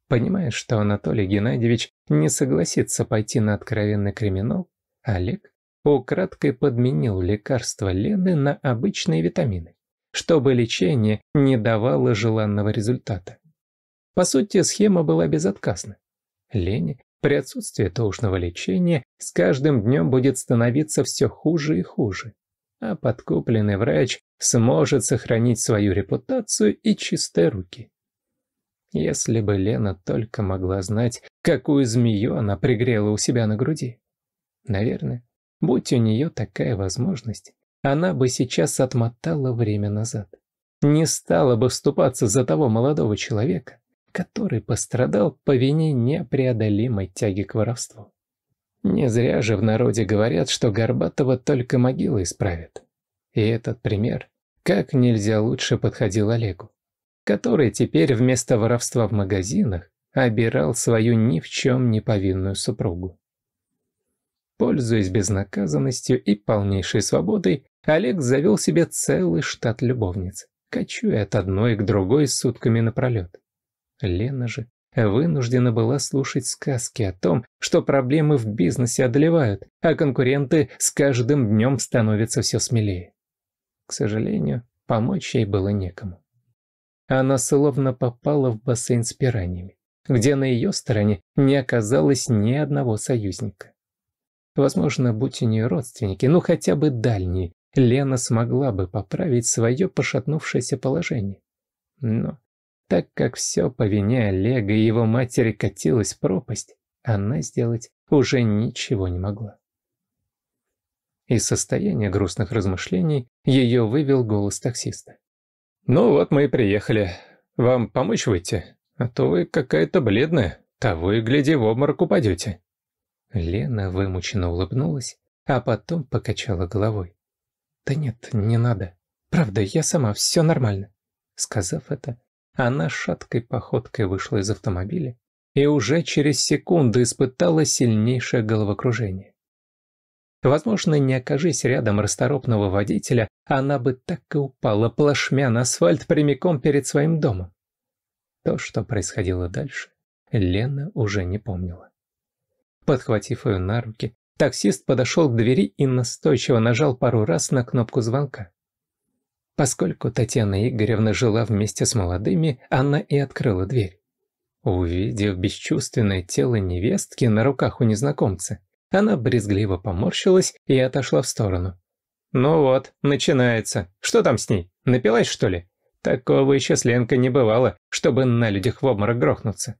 Понимая, что Анатолий Геннадьевич не согласится пойти на откровенный криминал, Олег украдкой подменил лекарства Лены на обычные витамины, чтобы лечение не давало желанного результата. По сути, схема была безотказна. Лене при отсутствии должного лечения с каждым днем будет становиться все хуже и хуже а подкупленный врач сможет сохранить свою репутацию и чистые руки. Если бы Лена только могла знать, какую змею она пригрела у себя на груди. Наверное, будь у нее такая возможность, она бы сейчас отмотала время назад. Не стала бы вступаться за того молодого человека, который пострадал по вине непреодолимой тяги к воровству. Не зря же в народе говорят, что Горбатова только могила исправит. И этот пример как нельзя лучше подходил Олегу, который теперь вместо воровства в магазинах обирал свою ни в чем не повинную супругу. Пользуясь безнаказанностью и полнейшей свободой, Олег завел себе целый штат любовниц, кочуя от одной к другой сутками напролет. Лена же вынуждена была слушать сказки о том, что проблемы в бизнесе одолевают, а конкуренты с каждым днем становятся все смелее. К сожалению, помочь ей было некому. Она словно попала в бассейн с пираньями, где на ее стороне не оказалось ни одного союзника. Возможно, будь у нее родственники, ну хотя бы дальние, Лена смогла бы поправить свое пошатнувшееся положение. Но так как все по вине Олега и его матери катилась в пропасть, она сделать уже ничего не могла. Из состояния грустных размышлений ее вывел голос таксиста. «Ну вот мы и приехали. Вам помочь выйти? А то вы какая-то бледная. Того и гляди, в обморок упадете». Лена вымученно улыбнулась, а потом покачала головой. «Да нет, не надо. Правда, я сама, все нормально». Сказав это, она шаткой походкой вышла из автомобиля и уже через секунду испытала сильнейшее головокружение. Возможно, не окажись рядом расторопного водителя, она бы так и упала плашмя на асфальт прямиком перед своим домом. То, что происходило дальше, Лена уже не помнила. Подхватив ее на руки, таксист подошел к двери и настойчиво нажал пару раз на кнопку звонка. Поскольку Татьяна Игоревна жила вместе с молодыми, она и открыла дверь. Увидев бесчувственное тело невестки на руках у незнакомца, она брезгливо поморщилась и отошла в сторону. «Ну вот, начинается. Что там с ней? Напилась, что ли? Такого еще с Ленкой не бывало, чтобы на людях в обморок грохнуться».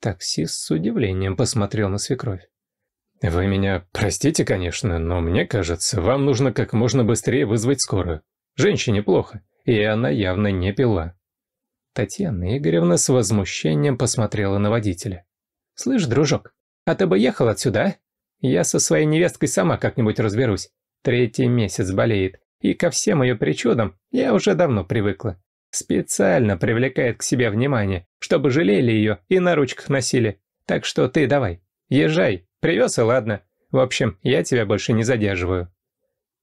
Таксист с удивлением посмотрел на свекровь. «Вы меня простите, конечно, но мне кажется, вам нужно как можно быстрее вызвать скорую. Женщине плохо, и она явно не пила. Татьяна Игоревна с возмущением посмотрела на водителя. «Слышь, дружок, а ты бы ехал отсюда, а? Я со своей невесткой сама как-нибудь разберусь. Третий месяц болеет, и ко всем ее причудам я уже давно привыкла. Специально привлекает к себе внимание, чтобы жалели ее и на ручках носили. Так что ты давай, езжай, привез и ладно. В общем, я тебя больше не задерживаю».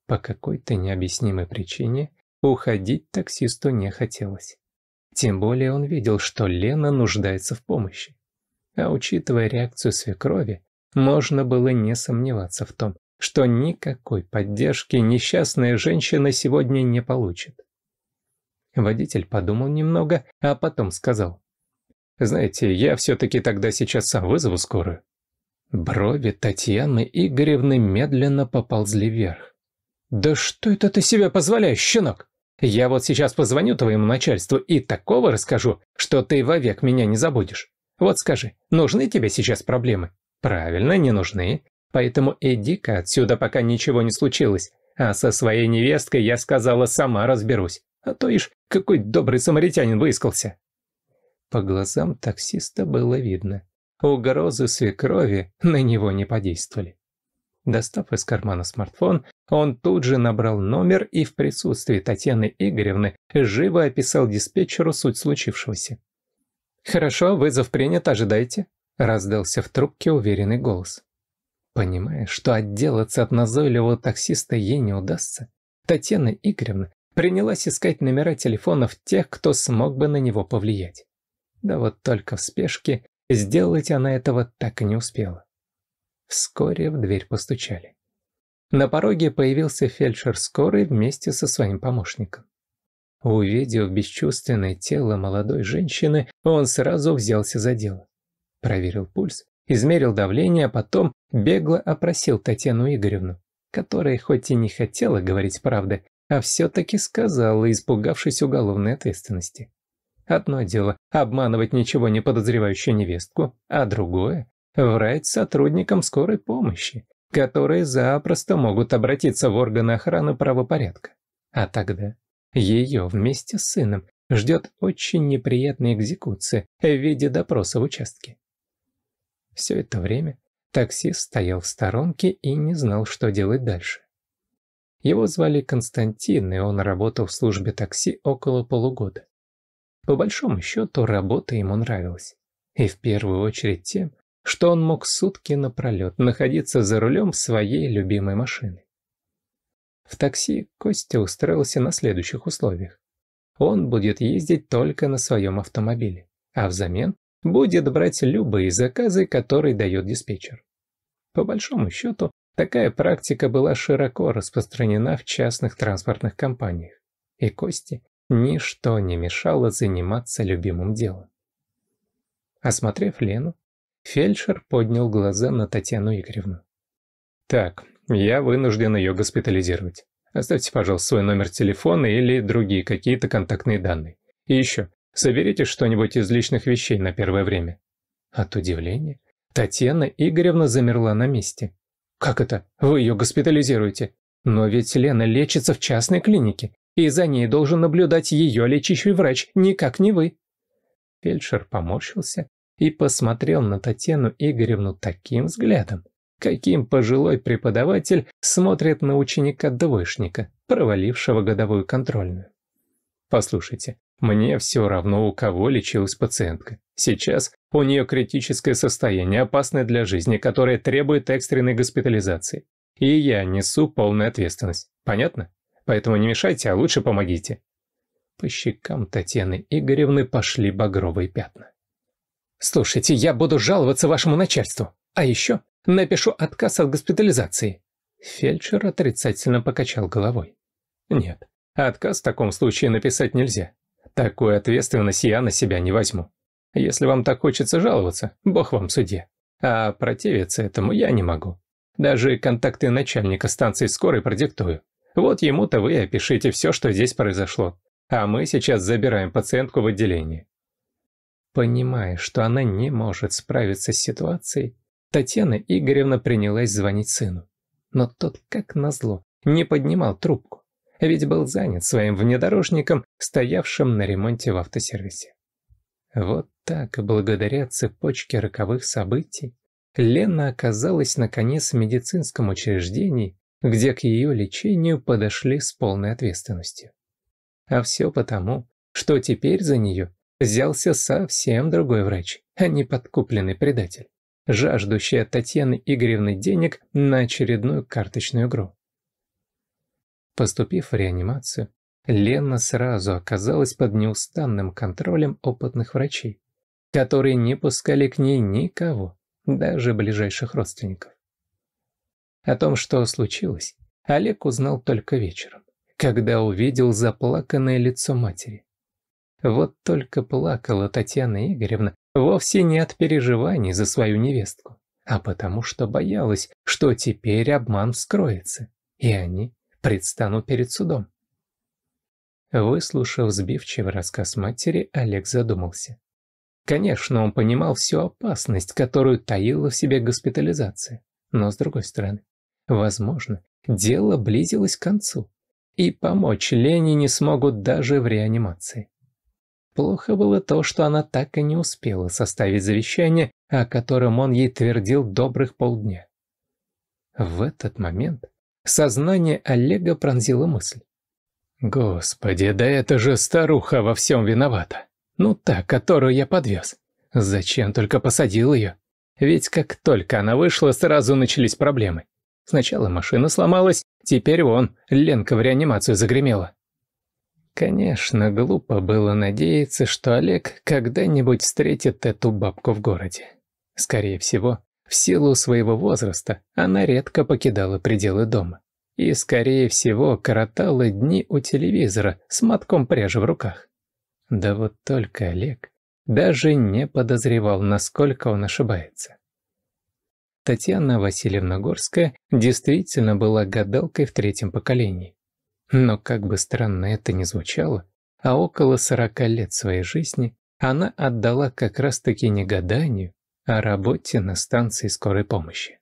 По какой-то необъяснимой причине уходить таксисту не хотелось. Тем более он видел, что Лена нуждается в помощи. А учитывая реакцию свекрови, можно было не сомневаться в том, что никакой поддержки несчастная женщина сегодня не получит. Водитель подумал немного, а потом сказал. «Знаете, я все-таки тогда сейчас сам вызову скорую». Брови Татьяны Игоревны медленно поползли вверх. «Да что это ты себе позволяешь, щенок? Я вот сейчас позвоню твоему начальству и такого расскажу, что ты вовек меня не забудешь. Вот скажи, нужны тебе сейчас проблемы?» «Правильно, не нужны. Поэтому иди-ка отсюда, пока ничего не случилось. А со своей невесткой я сказала, сама разберусь. А то ишь, какой добрый самаритянин выискался». По глазам таксиста было видно. Угрозы свекрови на него не подействовали. Достав из кармана смартфон, он тут же набрал номер и в присутствии Татьяны Игоревны живо описал диспетчеру суть случившегося. «Хорошо, вызов принят, ожидайте», – раздался в трубке уверенный голос. Понимая, что отделаться от назойливого таксиста ей не удастся, Татьяна Игоревна принялась искать номера телефонов тех, кто смог бы на него повлиять. Да вот только в спешке сделать она этого так и не успела. Вскоре в дверь постучали. На пороге появился фельдшер скорой вместе со своим помощником. Увидев бесчувственное тело молодой женщины, он сразу взялся за дело. Проверил пульс, измерил давление, а потом бегло опросил Татьяну Игоревну, которая хоть и не хотела говорить правды, а все-таки сказала, испугавшись уголовной ответственности. Одно дело – обманывать ничего не подозревающую невестку, а другое – врать сотрудникам скорой помощи, которые запросто могут обратиться в органы охраны правопорядка. А тогда ее вместе с сыном ждет очень неприятная экзекуция в виде допроса в участке. Все это время таксист стоял в сторонке и не знал, что делать дальше. Его звали Константин, и он работал в службе такси около полугода. По большому счету, работа ему нравилась. И в первую очередь тем, что он мог сутки напролет находиться за рулем своей любимой машины. В такси Костя устроился на следующих условиях. Он будет ездить только на своем автомобиле, а взамен будет брать любые заказы, которые дает диспетчер. По большому счету, такая практика была широко распространена в частных транспортных компаниях, и Косте ничто не мешало заниматься любимым делом. Осмотрев Лену, Фельдшер поднял глаза на Татьяну Игоревну. «Так, я вынужден ее госпитализировать. Оставьте, пожалуйста, свой номер телефона или другие какие-то контактные данные. И еще, соберите что-нибудь из личных вещей на первое время». От удивления Татьяна Игоревна замерла на месте. «Как это? Вы ее госпитализируете? Но ведь Лена лечится в частной клинике, и за ней должен наблюдать ее лечащий врач, никак не вы». Фельдшер поморщился и посмотрел на Татьяну Игоревну таким взглядом, каким пожилой преподаватель смотрит на ученика-двоечника, провалившего годовую контрольную. «Послушайте, мне все равно, у кого лечилась пациентка. Сейчас у нее критическое состояние, опасное для жизни, которое требует экстренной госпитализации. И я несу полную ответственность. Понятно? Поэтому не мешайте, а лучше помогите». По щекам Татьяны Игоревны пошли багровые пятна. Слушайте, я буду жаловаться вашему начальству. А еще напишу отказ от госпитализации. Фельдшер отрицательно покачал головой. Нет, отказ в таком случае написать нельзя. Такую ответственность я на себя не возьму. Если вам так хочется жаловаться, бог вам суде. А противиться этому я не могу. Даже контакты начальника станции скорой продиктую. Вот ему-то вы опишите все, что здесь произошло. А мы сейчас забираем пациентку в отделение. Понимая, что она не может справиться с ситуацией, Татьяна Игоревна принялась звонить сыну. Но тот, как назло, не поднимал трубку, ведь был занят своим внедорожником, стоявшим на ремонте в автосервисе. Вот так, благодаря цепочке роковых событий, Лена оказалась наконец в медицинском учреждении, где к ее лечению подошли с полной ответственностью. А все потому, что теперь за нее взялся совсем другой врач, а не подкупленный предатель, жаждущий от Татьяны Игоревны денег на очередную карточную игру. Поступив в реанимацию, Лена сразу оказалась под неустанным контролем опытных врачей, которые не пускали к ней никого, даже ближайших родственников. О том, что случилось, Олег узнал только вечером, когда увидел заплаканное лицо матери. Вот только плакала Татьяна Игоревна вовсе не от переживаний за свою невестку, а потому что боялась, что теперь обман вскроется, и они предстанут перед судом. Выслушав сбивчивый рассказ матери, Олег задумался. Конечно, он понимал всю опасность, которую таила в себе госпитализация, но с другой стороны, возможно, дело близилось к концу, и помочь Лене не смогут даже в реанимации. Плохо было то, что она так и не успела составить завещание, о котором он ей твердил добрых полдня. В этот момент сознание Олега пронзило мысль. «Господи, да это же старуха во всем виновата. Ну та, которую я подвез. Зачем только посадил ее? Ведь как только она вышла, сразу начались проблемы. Сначала машина сломалась, теперь он Ленка в реанимацию загремела. Конечно, глупо было надеяться, что Олег когда-нибудь встретит эту бабку в городе. Скорее всего, в силу своего возраста она редко покидала пределы дома. И, скорее всего, коротала дни у телевизора с мотком пряжи в руках. Да вот только Олег даже не подозревал, насколько он ошибается. Татьяна Васильевна Горская действительно была гадалкой в третьем поколении. Но как бы странно это ни звучало, а около сорока лет своей жизни она отдала как раз-таки не гаданию, а работе на станции скорой помощи.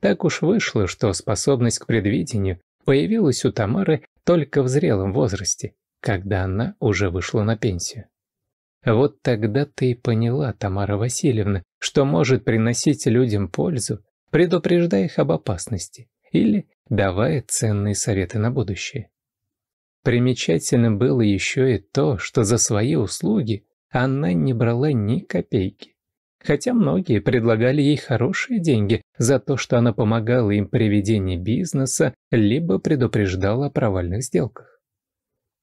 Так уж вышло, что способность к предвидению появилась у Тамары только в зрелом возрасте, когда она уже вышла на пенсию. Вот тогда ты и поняла, Тамара Васильевна, что может приносить людям пользу, предупреждая их об опасности, или давая ценные советы на будущее. Примечательно было еще и то, что за свои услуги она не брала ни копейки. Хотя многие предлагали ей хорошие деньги за то, что она помогала им при ведении бизнеса, либо предупреждала о провальных сделках.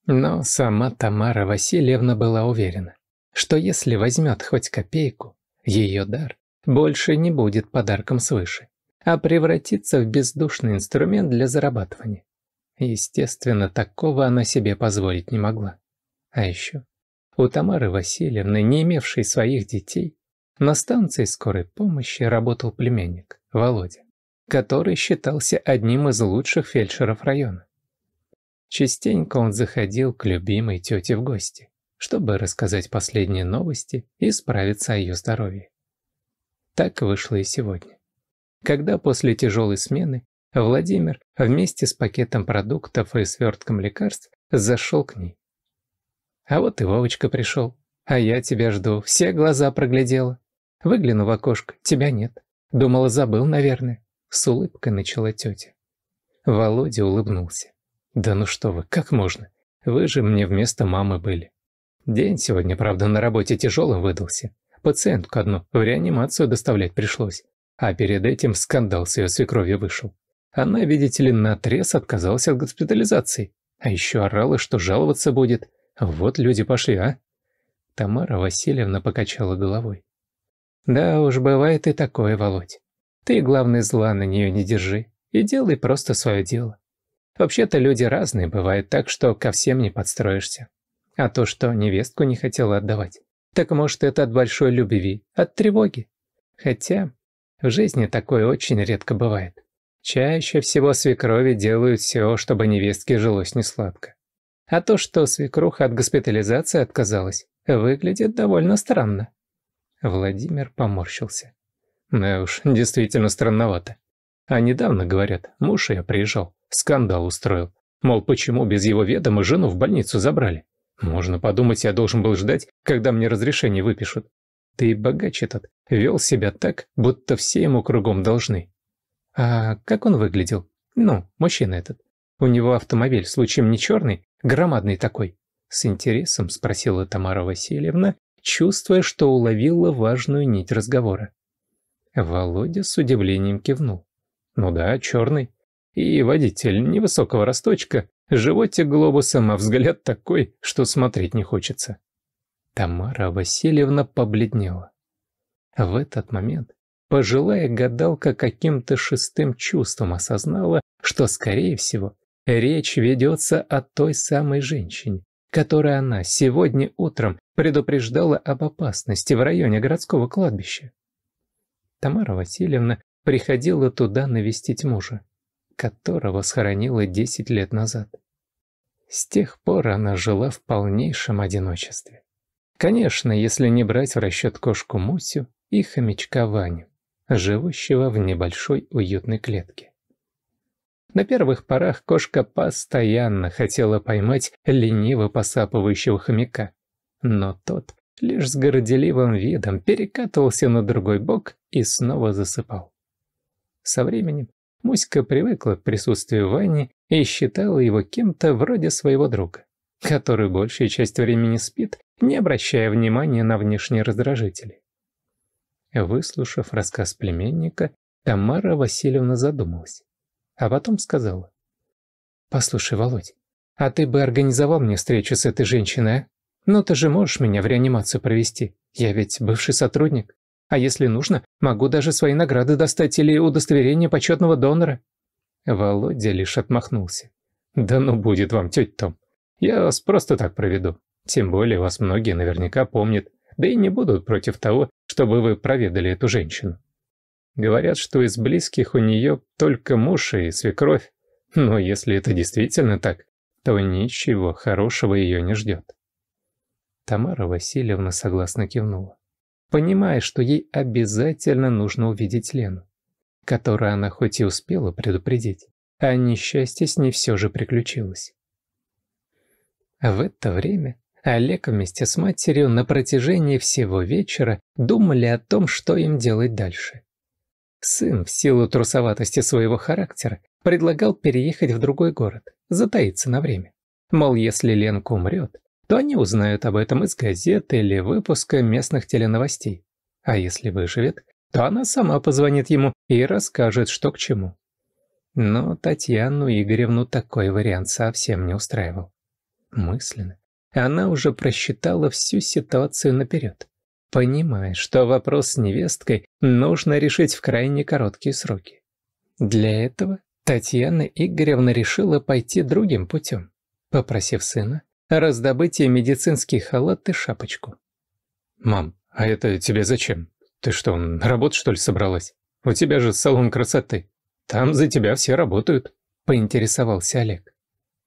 Но сама Тамара Васильевна была уверена, что если возьмет хоть копейку, ее дар больше не будет подарком свыше а превратиться в бездушный инструмент для зарабатывания. Естественно, такого она себе позволить не могла. А еще, у Тамары Васильевны, не имевшей своих детей, на станции скорой помощи работал племянник, Володя, который считался одним из лучших фельдшеров района. Частенько он заходил к любимой тете в гости, чтобы рассказать последние новости и справиться о ее здоровье. Так вышло и сегодня когда после тяжелой смены Владимир вместе с пакетом продуктов и свертком лекарств зашел к ней. «А вот и Вовочка пришел. А я тебя жду, все глаза проглядела. Выгляну в окошко, тебя нет. Думала, забыл, наверное». С улыбкой начала тетя. Володя улыбнулся. «Да ну что вы, как можно? Вы же мне вместо мамы были. День сегодня, правда, на работе тяжелым выдался. Пациентку одну в реанимацию доставлять пришлось. А перед этим скандал с ее свекровью вышел. Она, видите ли, наотрез отказалась от госпитализации. А еще орала, что жаловаться будет. Вот люди пошли, а? Тамара Васильевна покачала головой. Да уж, бывает и такое, Володь. Ты, главное, зла на нее не держи. И делай просто свое дело. Вообще-то люди разные, бывает так, что ко всем не подстроишься. А то, что невестку не хотела отдавать, так может это от большой любви, от тревоги. Хотя в жизни такое очень редко бывает. Чаще всего свекрови делают все, чтобы невестке жилось несладко. А то, что свекруха от госпитализации отказалась, выглядит довольно странно. Владимир поморщился. Ну уж, действительно странновато. А недавно, говорят, муж ее приезжал, скандал устроил. Мол, почему без его ведома жену в больницу забрали? Можно подумать, я должен был ждать, когда мне разрешение выпишут. Ты богач этот, Вел себя так, будто все ему кругом должны. А как он выглядел? Ну, мужчина этот. У него автомобиль, случаем не черный, громадный такой. С интересом спросила Тамара Васильевна, чувствуя, что уловила важную нить разговора. Володя с удивлением кивнул. Ну да, черный. И водитель невысокого росточка, животик глобусом, а взгляд такой, что смотреть не хочется. Тамара Васильевна побледнела. В этот момент пожилая гадалка каким-то шестым чувством осознала, что, скорее всего, речь ведется о той самой женщине, которой она сегодня утром предупреждала об опасности в районе городского кладбища. Тамара Васильевна приходила туда навестить мужа, которого схоронила 10 лет назад. С тех пор она жила в полнейшем одиночестве. Конечно, если не брать в расчет кошку Мусю, и хомячка Ваню, живущего в небольшой уютной клетке. На первых порах кошка постоянно хотела поймать лениво посапывающего хомяка, но тот лишь с горделивым видом перекатывался на другой бок и снова засыпал. Со временем Муська привыкла к присутствию Вани и считала его кем-то вроде своего друга, который большую часть времени спит, не обращая внимания на внешние раздражители. Выслушав рассказ племенника, Тамара Васильевна задумалась. А потом сказала. «Послушай, Володь, а ты бы организовал мне встречу с этой женщиной, а? Ну ты же можешь меня в реанимацию провести, я ведь бывший сотрудник. А если нужно, могу даже свои награды достать или удостоверение почетного донора». Володя лишь отмахнулся. «Да ну будет вам, тетя Том. Я вас просто так проведу. Тем более вас многие наверняка помнят, да и не будут против того, чтобы вы проведали эту женщину. Говорят, что из близких у нее только муж и свекровь, но если это действительно так, то ничего хорошего ее не ждет. Тамара Васильевна согласно кивнула, понимая, что ей обязательно нужно увидеть Лену, которую она хоть и успела предупредить, а несчастье с ней все же приключилось. А в это время Олег вместе с матерью на протяжении всего вечера думали о том, что им делать дальше. Сын, в силу трусоватости своего характера, предлагал переехать в другой город, затаиться на время. Мол, если Ленка умрет, то они узнают об этом из газет или выпуска местных теленовостей. А если выживет, то она сама позвонит ему и расскажет, что к чему. Но Татьяну Игоревну такой вариант совсем не устраивал. Мысленно, она уже просчитала всю ситуацию наперед, понимая, что вопрос с невесткой нужно решить в крайне короткие сроки. Для этого Татьяна Игоревна решила пойти другим путем, попросив сына раздобыть ей медицинский халат и шапочку. «Мам, а это тебе зачем? Ты что, работать что ли собралась? У тебя же салон красоты. Там за тебя все работают», — поинтересовался Олег.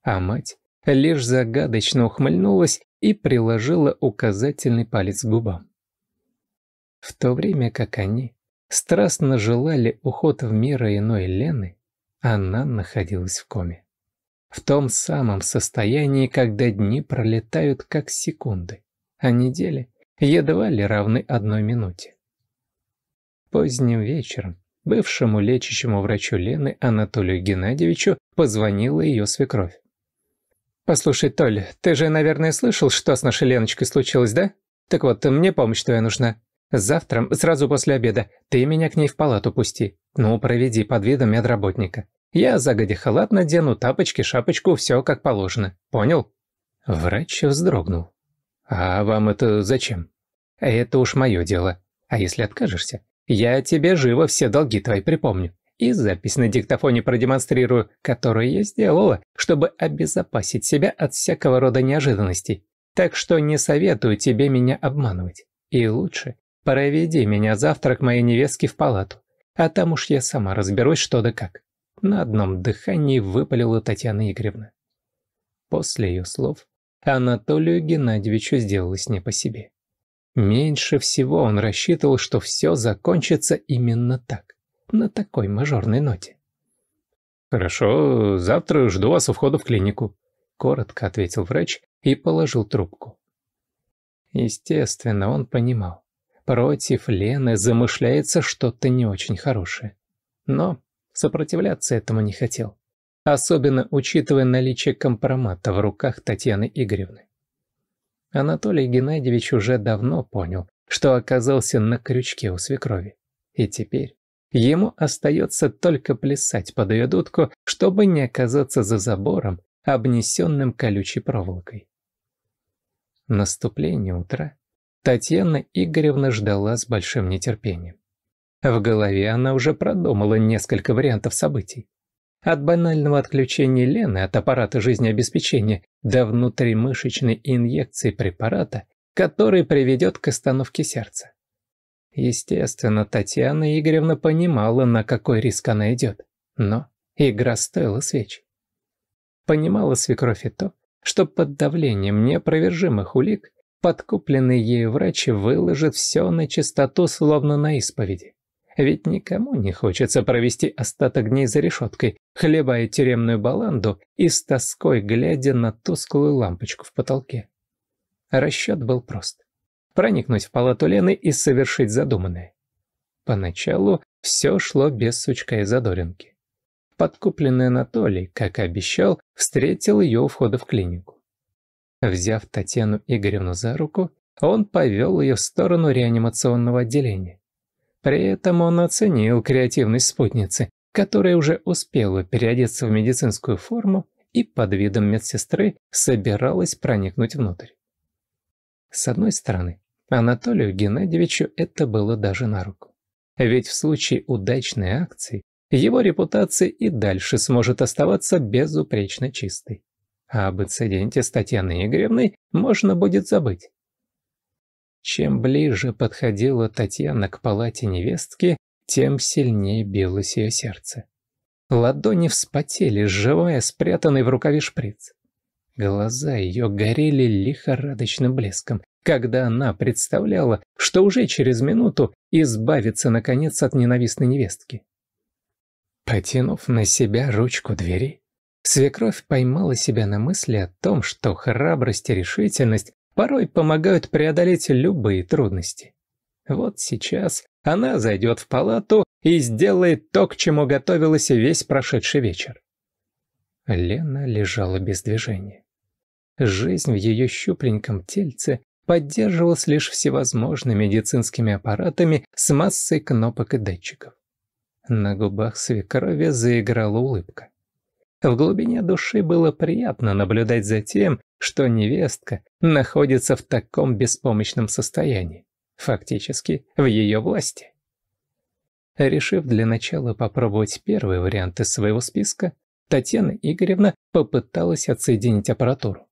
А мать лишь загадочно ухмыльнулась и приложила указательный палец к губам. В то время как они страстно желали уход в мир иной Лены, она находилась в коме. В том самом состоянии, когда дни пролетают как секунды, а недели едва ли равны одной минуте. Поздним вечером бывшему лечащему врачу Лены Анатолию Геннадьевичу позвонила ее свекровь. «Послушай, Толь, ты же, наверное, слышал, что с нашей Леночкой случилось, да? Так вот, мне помощь твоя нужна. Завтра, сразу после обеда, ты меня к ней в палату пусти. Ну, проведи под видом медработника. Я загоди халат надену, тапочки, шапочку, все как положено. Понял?» Врач вздрогнул. «А вам это зачем?» «Это уж мое дело. А если откажешься, я тебе живо все долги твои припомню и запись на диктофоне продемонстрирую, которую я сделала, чтобы обезопасить себя от всякого рода неожиданностей. Так что не советую тебе меня обманывать. И лучше проведи меня завтра к моей невестке в палату, а там уж я сама разберусь что да как». На одном дыхании выпалила Татьяна Игоревна. После ее слов Анатолию Геннадьевичу сделалось не по себе. Меньше всего он рассчитывал, что все закончится именно так на такой мажорной ноте. «Хорошо, завтра жду вас у входа в клинику», — коротко ответил врач и положил трубку. Естественно, он понимал. Против Лены замышляется что-то не очень хорошее. Но сопротивляться этому не хотел, особенно учитывая наличие компромата в руках Татьяны Игоревны. Анатолий Геннадьевич уже давно понял, что оказался на крючке у свекрови. И теперь Ему остается только плясать под ее дудку, чтобы не оказаться за забором, обнесенным колючей проволокой. Наступление утра Татьяна Игоревна ждала с большим нетерпением. В голове она уже продумала несколько вариантов событий. От банального отключения Лены от аппарата жизнеобеспечения до внутримышечной инъекции препарата, который приведет к остановке сердца. Естественно, Татьяна Игоревна понимала, на какой риск она идет, но игра стоила свеч. Понимала свекровь и то, что под давлением неопровержимых улик подкупленный ею врач выложит все на чистоту, словно на исповеди. Ведь никому не хочется провести остаток дней за решеткой, хлебая тюремную баланду и с тоской глядя на тусклую лампочку в потолке. Расчет был прост проникнуть в палату Лены и совершить задуманное. Поначалу все шло без сучка и задоринки. Подкупленный Анатолий, как и обещал, встретил ее у входа в клинику. Взяв Татьяну Игоревну за руку, он повел ее в сторону реанимационного отделения. При этом он оценил креативность спутницы, которая уже успела переодеться в медицинскую форму и под видом медсестры собиралась проникнуть внутрь. С одной стороны, Анатолию Геннадьевичу это было даже на руку. Ведь в случае удачной акции его репутация и дальше сможет оставаться безупречно чистой. А об инциденте с Татьяной Игоревной можно будет забыть. Чем ближе подходила Татьяна к палате невестки, тем сильнее билось ее сердце. Ладони вспотели, сживая спрятанный в рукаве шприц. Глаза ее горели лихорадочным блеском, когда она представляла, что уже через минуту избавится, наконец, от ненавистной невестки. Потянув на себя ручку двери, свекровь поймала себя на мысли о том, что храбрость и решительность порой помогают преодолеть любые трудности. Вот сейчас она зайдет в палату и сделает то, к чему готовилась весь прошедший вечер. Лена лежала без движения. Жизнь в ее щупленьком тельце поддерживалось лишь всевозможными медицинскими аппаратами с массой кнопок и датчиков. На губах свекрови заиграла улыбка. В глубине души было приятно наблюдать за тем, что невестка находится в таком беспомощном состоянии, фактически в ее власти. Решив для начала попробовать первый вариант из своего списка, Татьяна Игоревна попыталась отсоединить аппаратуру.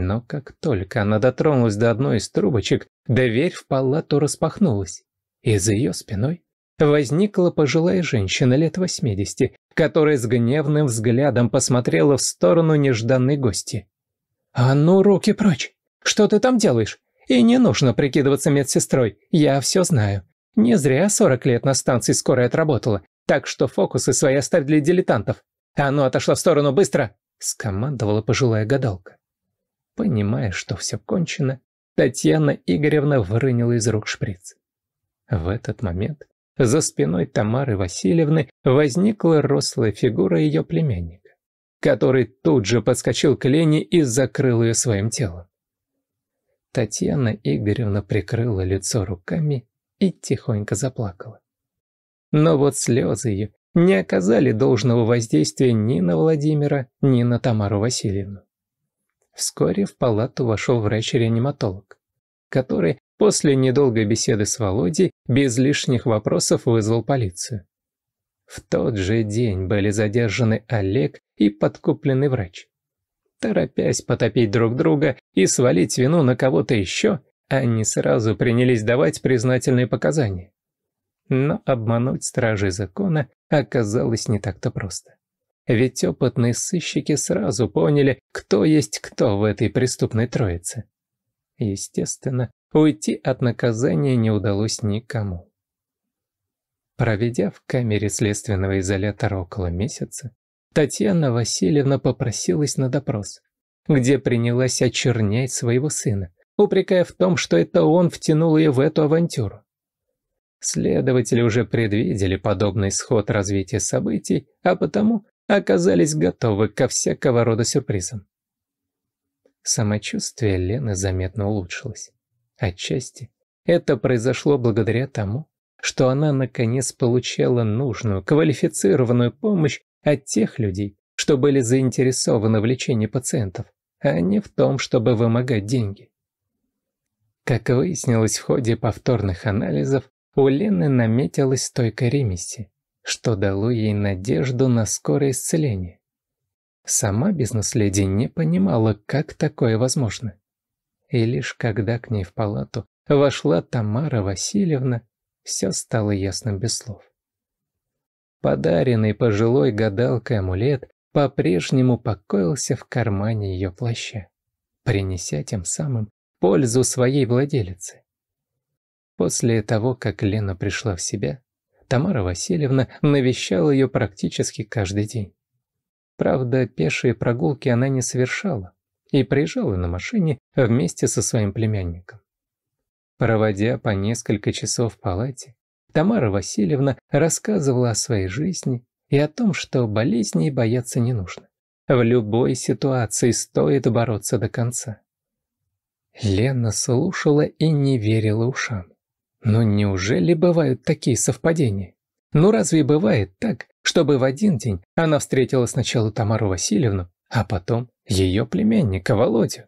Но как только она дотронулась до одной из трубочек, дверь в палату распахнулась, и за ее спиной возникла пожилая женщина лет 80, которая с гневным взглядом посмотрела в сторону нежданной гости. «А ну, руки прочь! Что ты там делаешь? И не нужно прикидываться медсестрой, я все знаю. Не зря 40 лет на станции скорой отработала, так что фокусы свои оставь для дилетантов. А ну, отошла в сторону быстро!» – скомандовала пожилая гадалка. Понимая, что все кончено, Татьяна Игоревна выронила из рук шприц. В этот момент за спиной Тамары Васильевны возникла рослая фигура ее племянника, который тут же подскочил к Лене и закрыл ее своим телом. Татьяна Игоревна прикрыла лицо руками и тихонько заплакала. Но вот слезы ее не оказали должного воздействия ни на Владимира, ни на Тамару Васильевну. Вскоре в палату вошел врач-реаниматолог, который после недолгой беседы с Володей без лишних вопросов вызвал полицию. В тот же день были задержаны Олег и подкупленный врач. Торопясь потопить друг друга и свалить вину на кого-то еще, они сразу принялись давать признательные показания. Но обмануть стражей закона оказалось не так-то просто ведь опытные сыщики сразу поняли, кто есть кто в этой преступной троице. Естественно, уйти от наказания не удалось никому. Проведя в камере следственного изолятора около месяца, Татьяна Васильевна попросилась на допрос, где принялась очернять своего сына, упрекая в том, что это он втянул ее в эту авантюру. Следователи уже предвидели подобный сход развития событий, а потому оказались готовы ко всякого рода сюрпризам. Самочувствие Лены заметно улучшилось. Отчасти это произошло благодаря тому, что она наконец получала нужную, квалифицированную помощь от тех людей, что были заинтересованы в лечении пациентов, а не в том, чтобы вымогать деньги. Как выяснилось в ходе повторных анализов, у Лены наметилась стойкая ремиссия, что дало ей надежду на скорое исцеление. Сама бизнес-леди не понимала, как такое возможно. И лишь когда к ней в палату вошла Тамара Васильевна, все стало ясно без слов. Подаренный пожилой гадалкой амулет по-прежнему покоился в кармане ее плаща, принеся тем самым пользу своей владелице. После того, как Лена пришла в себя, Тамара Васильевна навещала ее практически каждый день. Правда, пешие прогулки она не совершала и приезжала на машине вместе со своим племянником. Проводя по несколько часов в палате, Тамара Васильевна рассказывала о своей жизни и о том, что болезней бояться не нужно. В любой ситуации стоит бороться до конца. Лена слушала и не верила ушам. Но неужели бывают такие совпадения? Ну разве бывает так, чтобы в один день она встретила сначала Тамару Васильевну, а потом ее племянника Володю?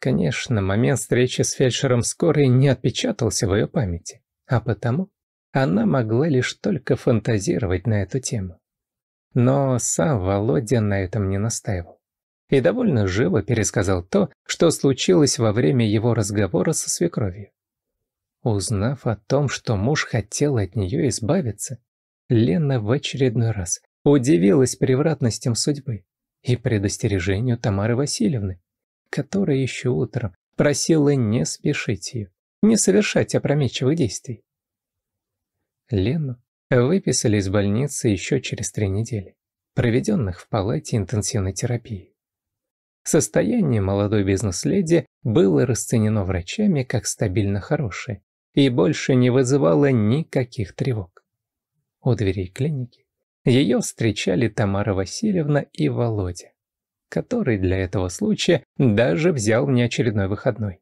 Конечно, момент встречи с фельдшером скорой не отпечатался в ее памяти, а потому она могла лишь только фантазировать на эту тему. Но сам Володя на этом не настаивал. И довольно живо пересказал то, что случилось во время его разговора со свекровью. Узнав о том, что муж хотел от нее избавиться, Лена в очередной раз удивилась превратностям судьбы и предостережению Тамары Васильевны, которая еще утром просила не спешить ее, не совершать опрометчивых действий. Лену выписали из больницы еще через три недели, проведенных в палате интенсивной терапии. Состояние молодой бизнес-леди было расценено врачами как стабильно хорошее, и больше не вызывала никаких тревог. У дверей клиники ее встречали Тамара Васильевна и Володя, который для этого случая даже взял мне очередной выходной.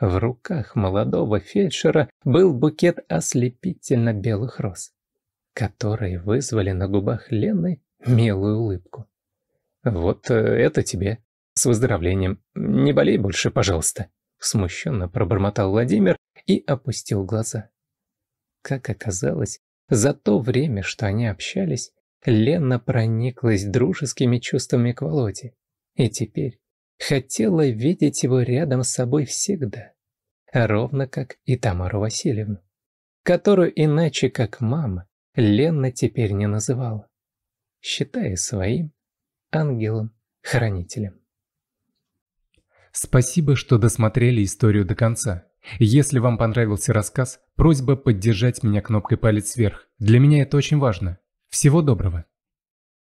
В руках молодого фельдшера был букет ослепительно белых роз, которые вызвали на губах Лены милую улыбку. «Вот э, это тебе. С выздоровлением. Не болей больше, пожалуйста», — смущенно пробормотал Владимир и опустил глаза. Как оказалось, за то время, что они общались, Лена прониклась дружескими чувствами к Володе. И теперь хотела видеть его рядом с собой всегда. Ровно как и Тамару Васильевну, которую иначе как мама Лена теперь не называла, считая своим ангелом-хранителем. Спасибо, что досмотрели историю до конца. Если вам понравился рассказ, просьба поддержать меня кнопкой палец вверх. Для меня это очень важно. Всего доброго!